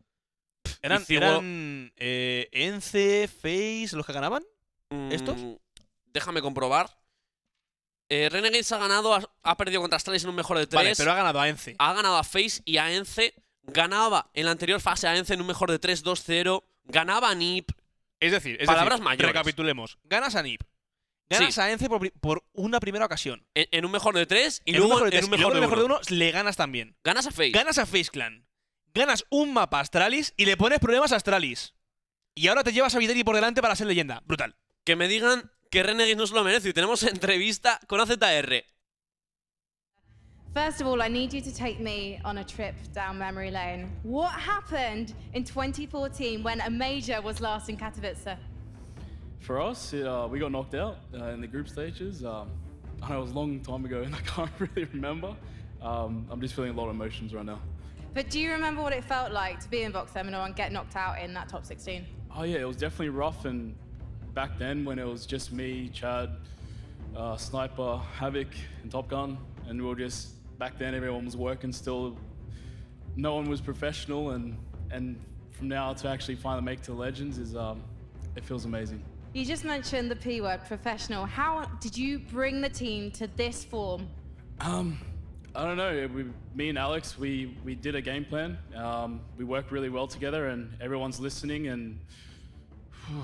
¿Eran, eh, Ence, Face los que ganaban? ¿Estos? Mm, déjame comprobar. Eh, Renegades ha ganado, ha, perdido contra Astralis en un mejor de tres. pero ha ganado a Ence. Ha ganado a Face y a Ence. Ganaba en la anterior fase a Ence en un mejor de 3-2-0. Ganaba a Nip. Es decir, palabras mayores. Recapitulemos. Ganas a Nip. Ganas a Ence por, una primera ocasión. En, un mejor de 3. y luego en un mejor, de, 1, le ganas también. Ganas a Face. Ganas a Face Clan ganas un mapa Astralis y le pones problemas a Astralis. Y ahora te llevas a Viteri por delante para ser leyenda. Brutal. Que me digan que Renegis no se lo merece y tenemos entrevista con AZR. First of all, I need you to take me on a trip down memory lane. What happened in 2014 when a major was last in Katowice? For us, uh, we got knocked out uh, in the group stages. Um, I know it was a long time ago and I can't really remember. Um, I'm just feeling a lot of emotions right now. But do you remember what it felt like to be in Voxeminor and get knocked out in that top 16? Oh, yeah, it was definitely rough. And back then, when it was just me, Chad, uh, Sniper, Havoc, and Top Gun, and we were just, back then, everyone was working still. No one was professional, and, and from now to actually finally make to Legends is, um, it feels amazing. You just mentioned the P word, professional. How did you bring the team to this form? Um, I don't know. We, me and Alex, we, we did a game plan. Um, we work really well together, and everyone's listening. And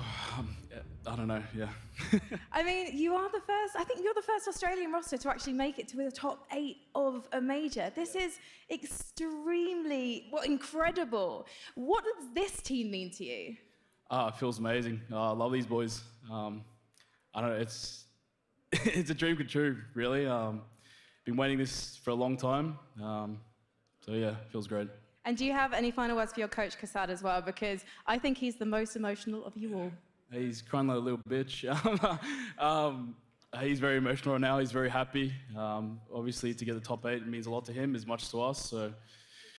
I don't know. Yeah. I mean, you are the first. I think you're the first Australian roster to actually make it to the top eight of a major. This is extremely what well, incredible. What does this team mean to you? Uh, it feels amazing. Ah, I love these boys. Um, I don't know. It's it's a dream come true, really. Um, been waiting this for a long time. Um, so yeah, feels great. And do you have any final words for your coach, Kasad, as well? Because I think he's the most emotional of you all. He's crying like a little bitch. Um, um, he's very emotional right now. He's very happy. Um, obviously, to get the top eight means a lot to him as much to us. So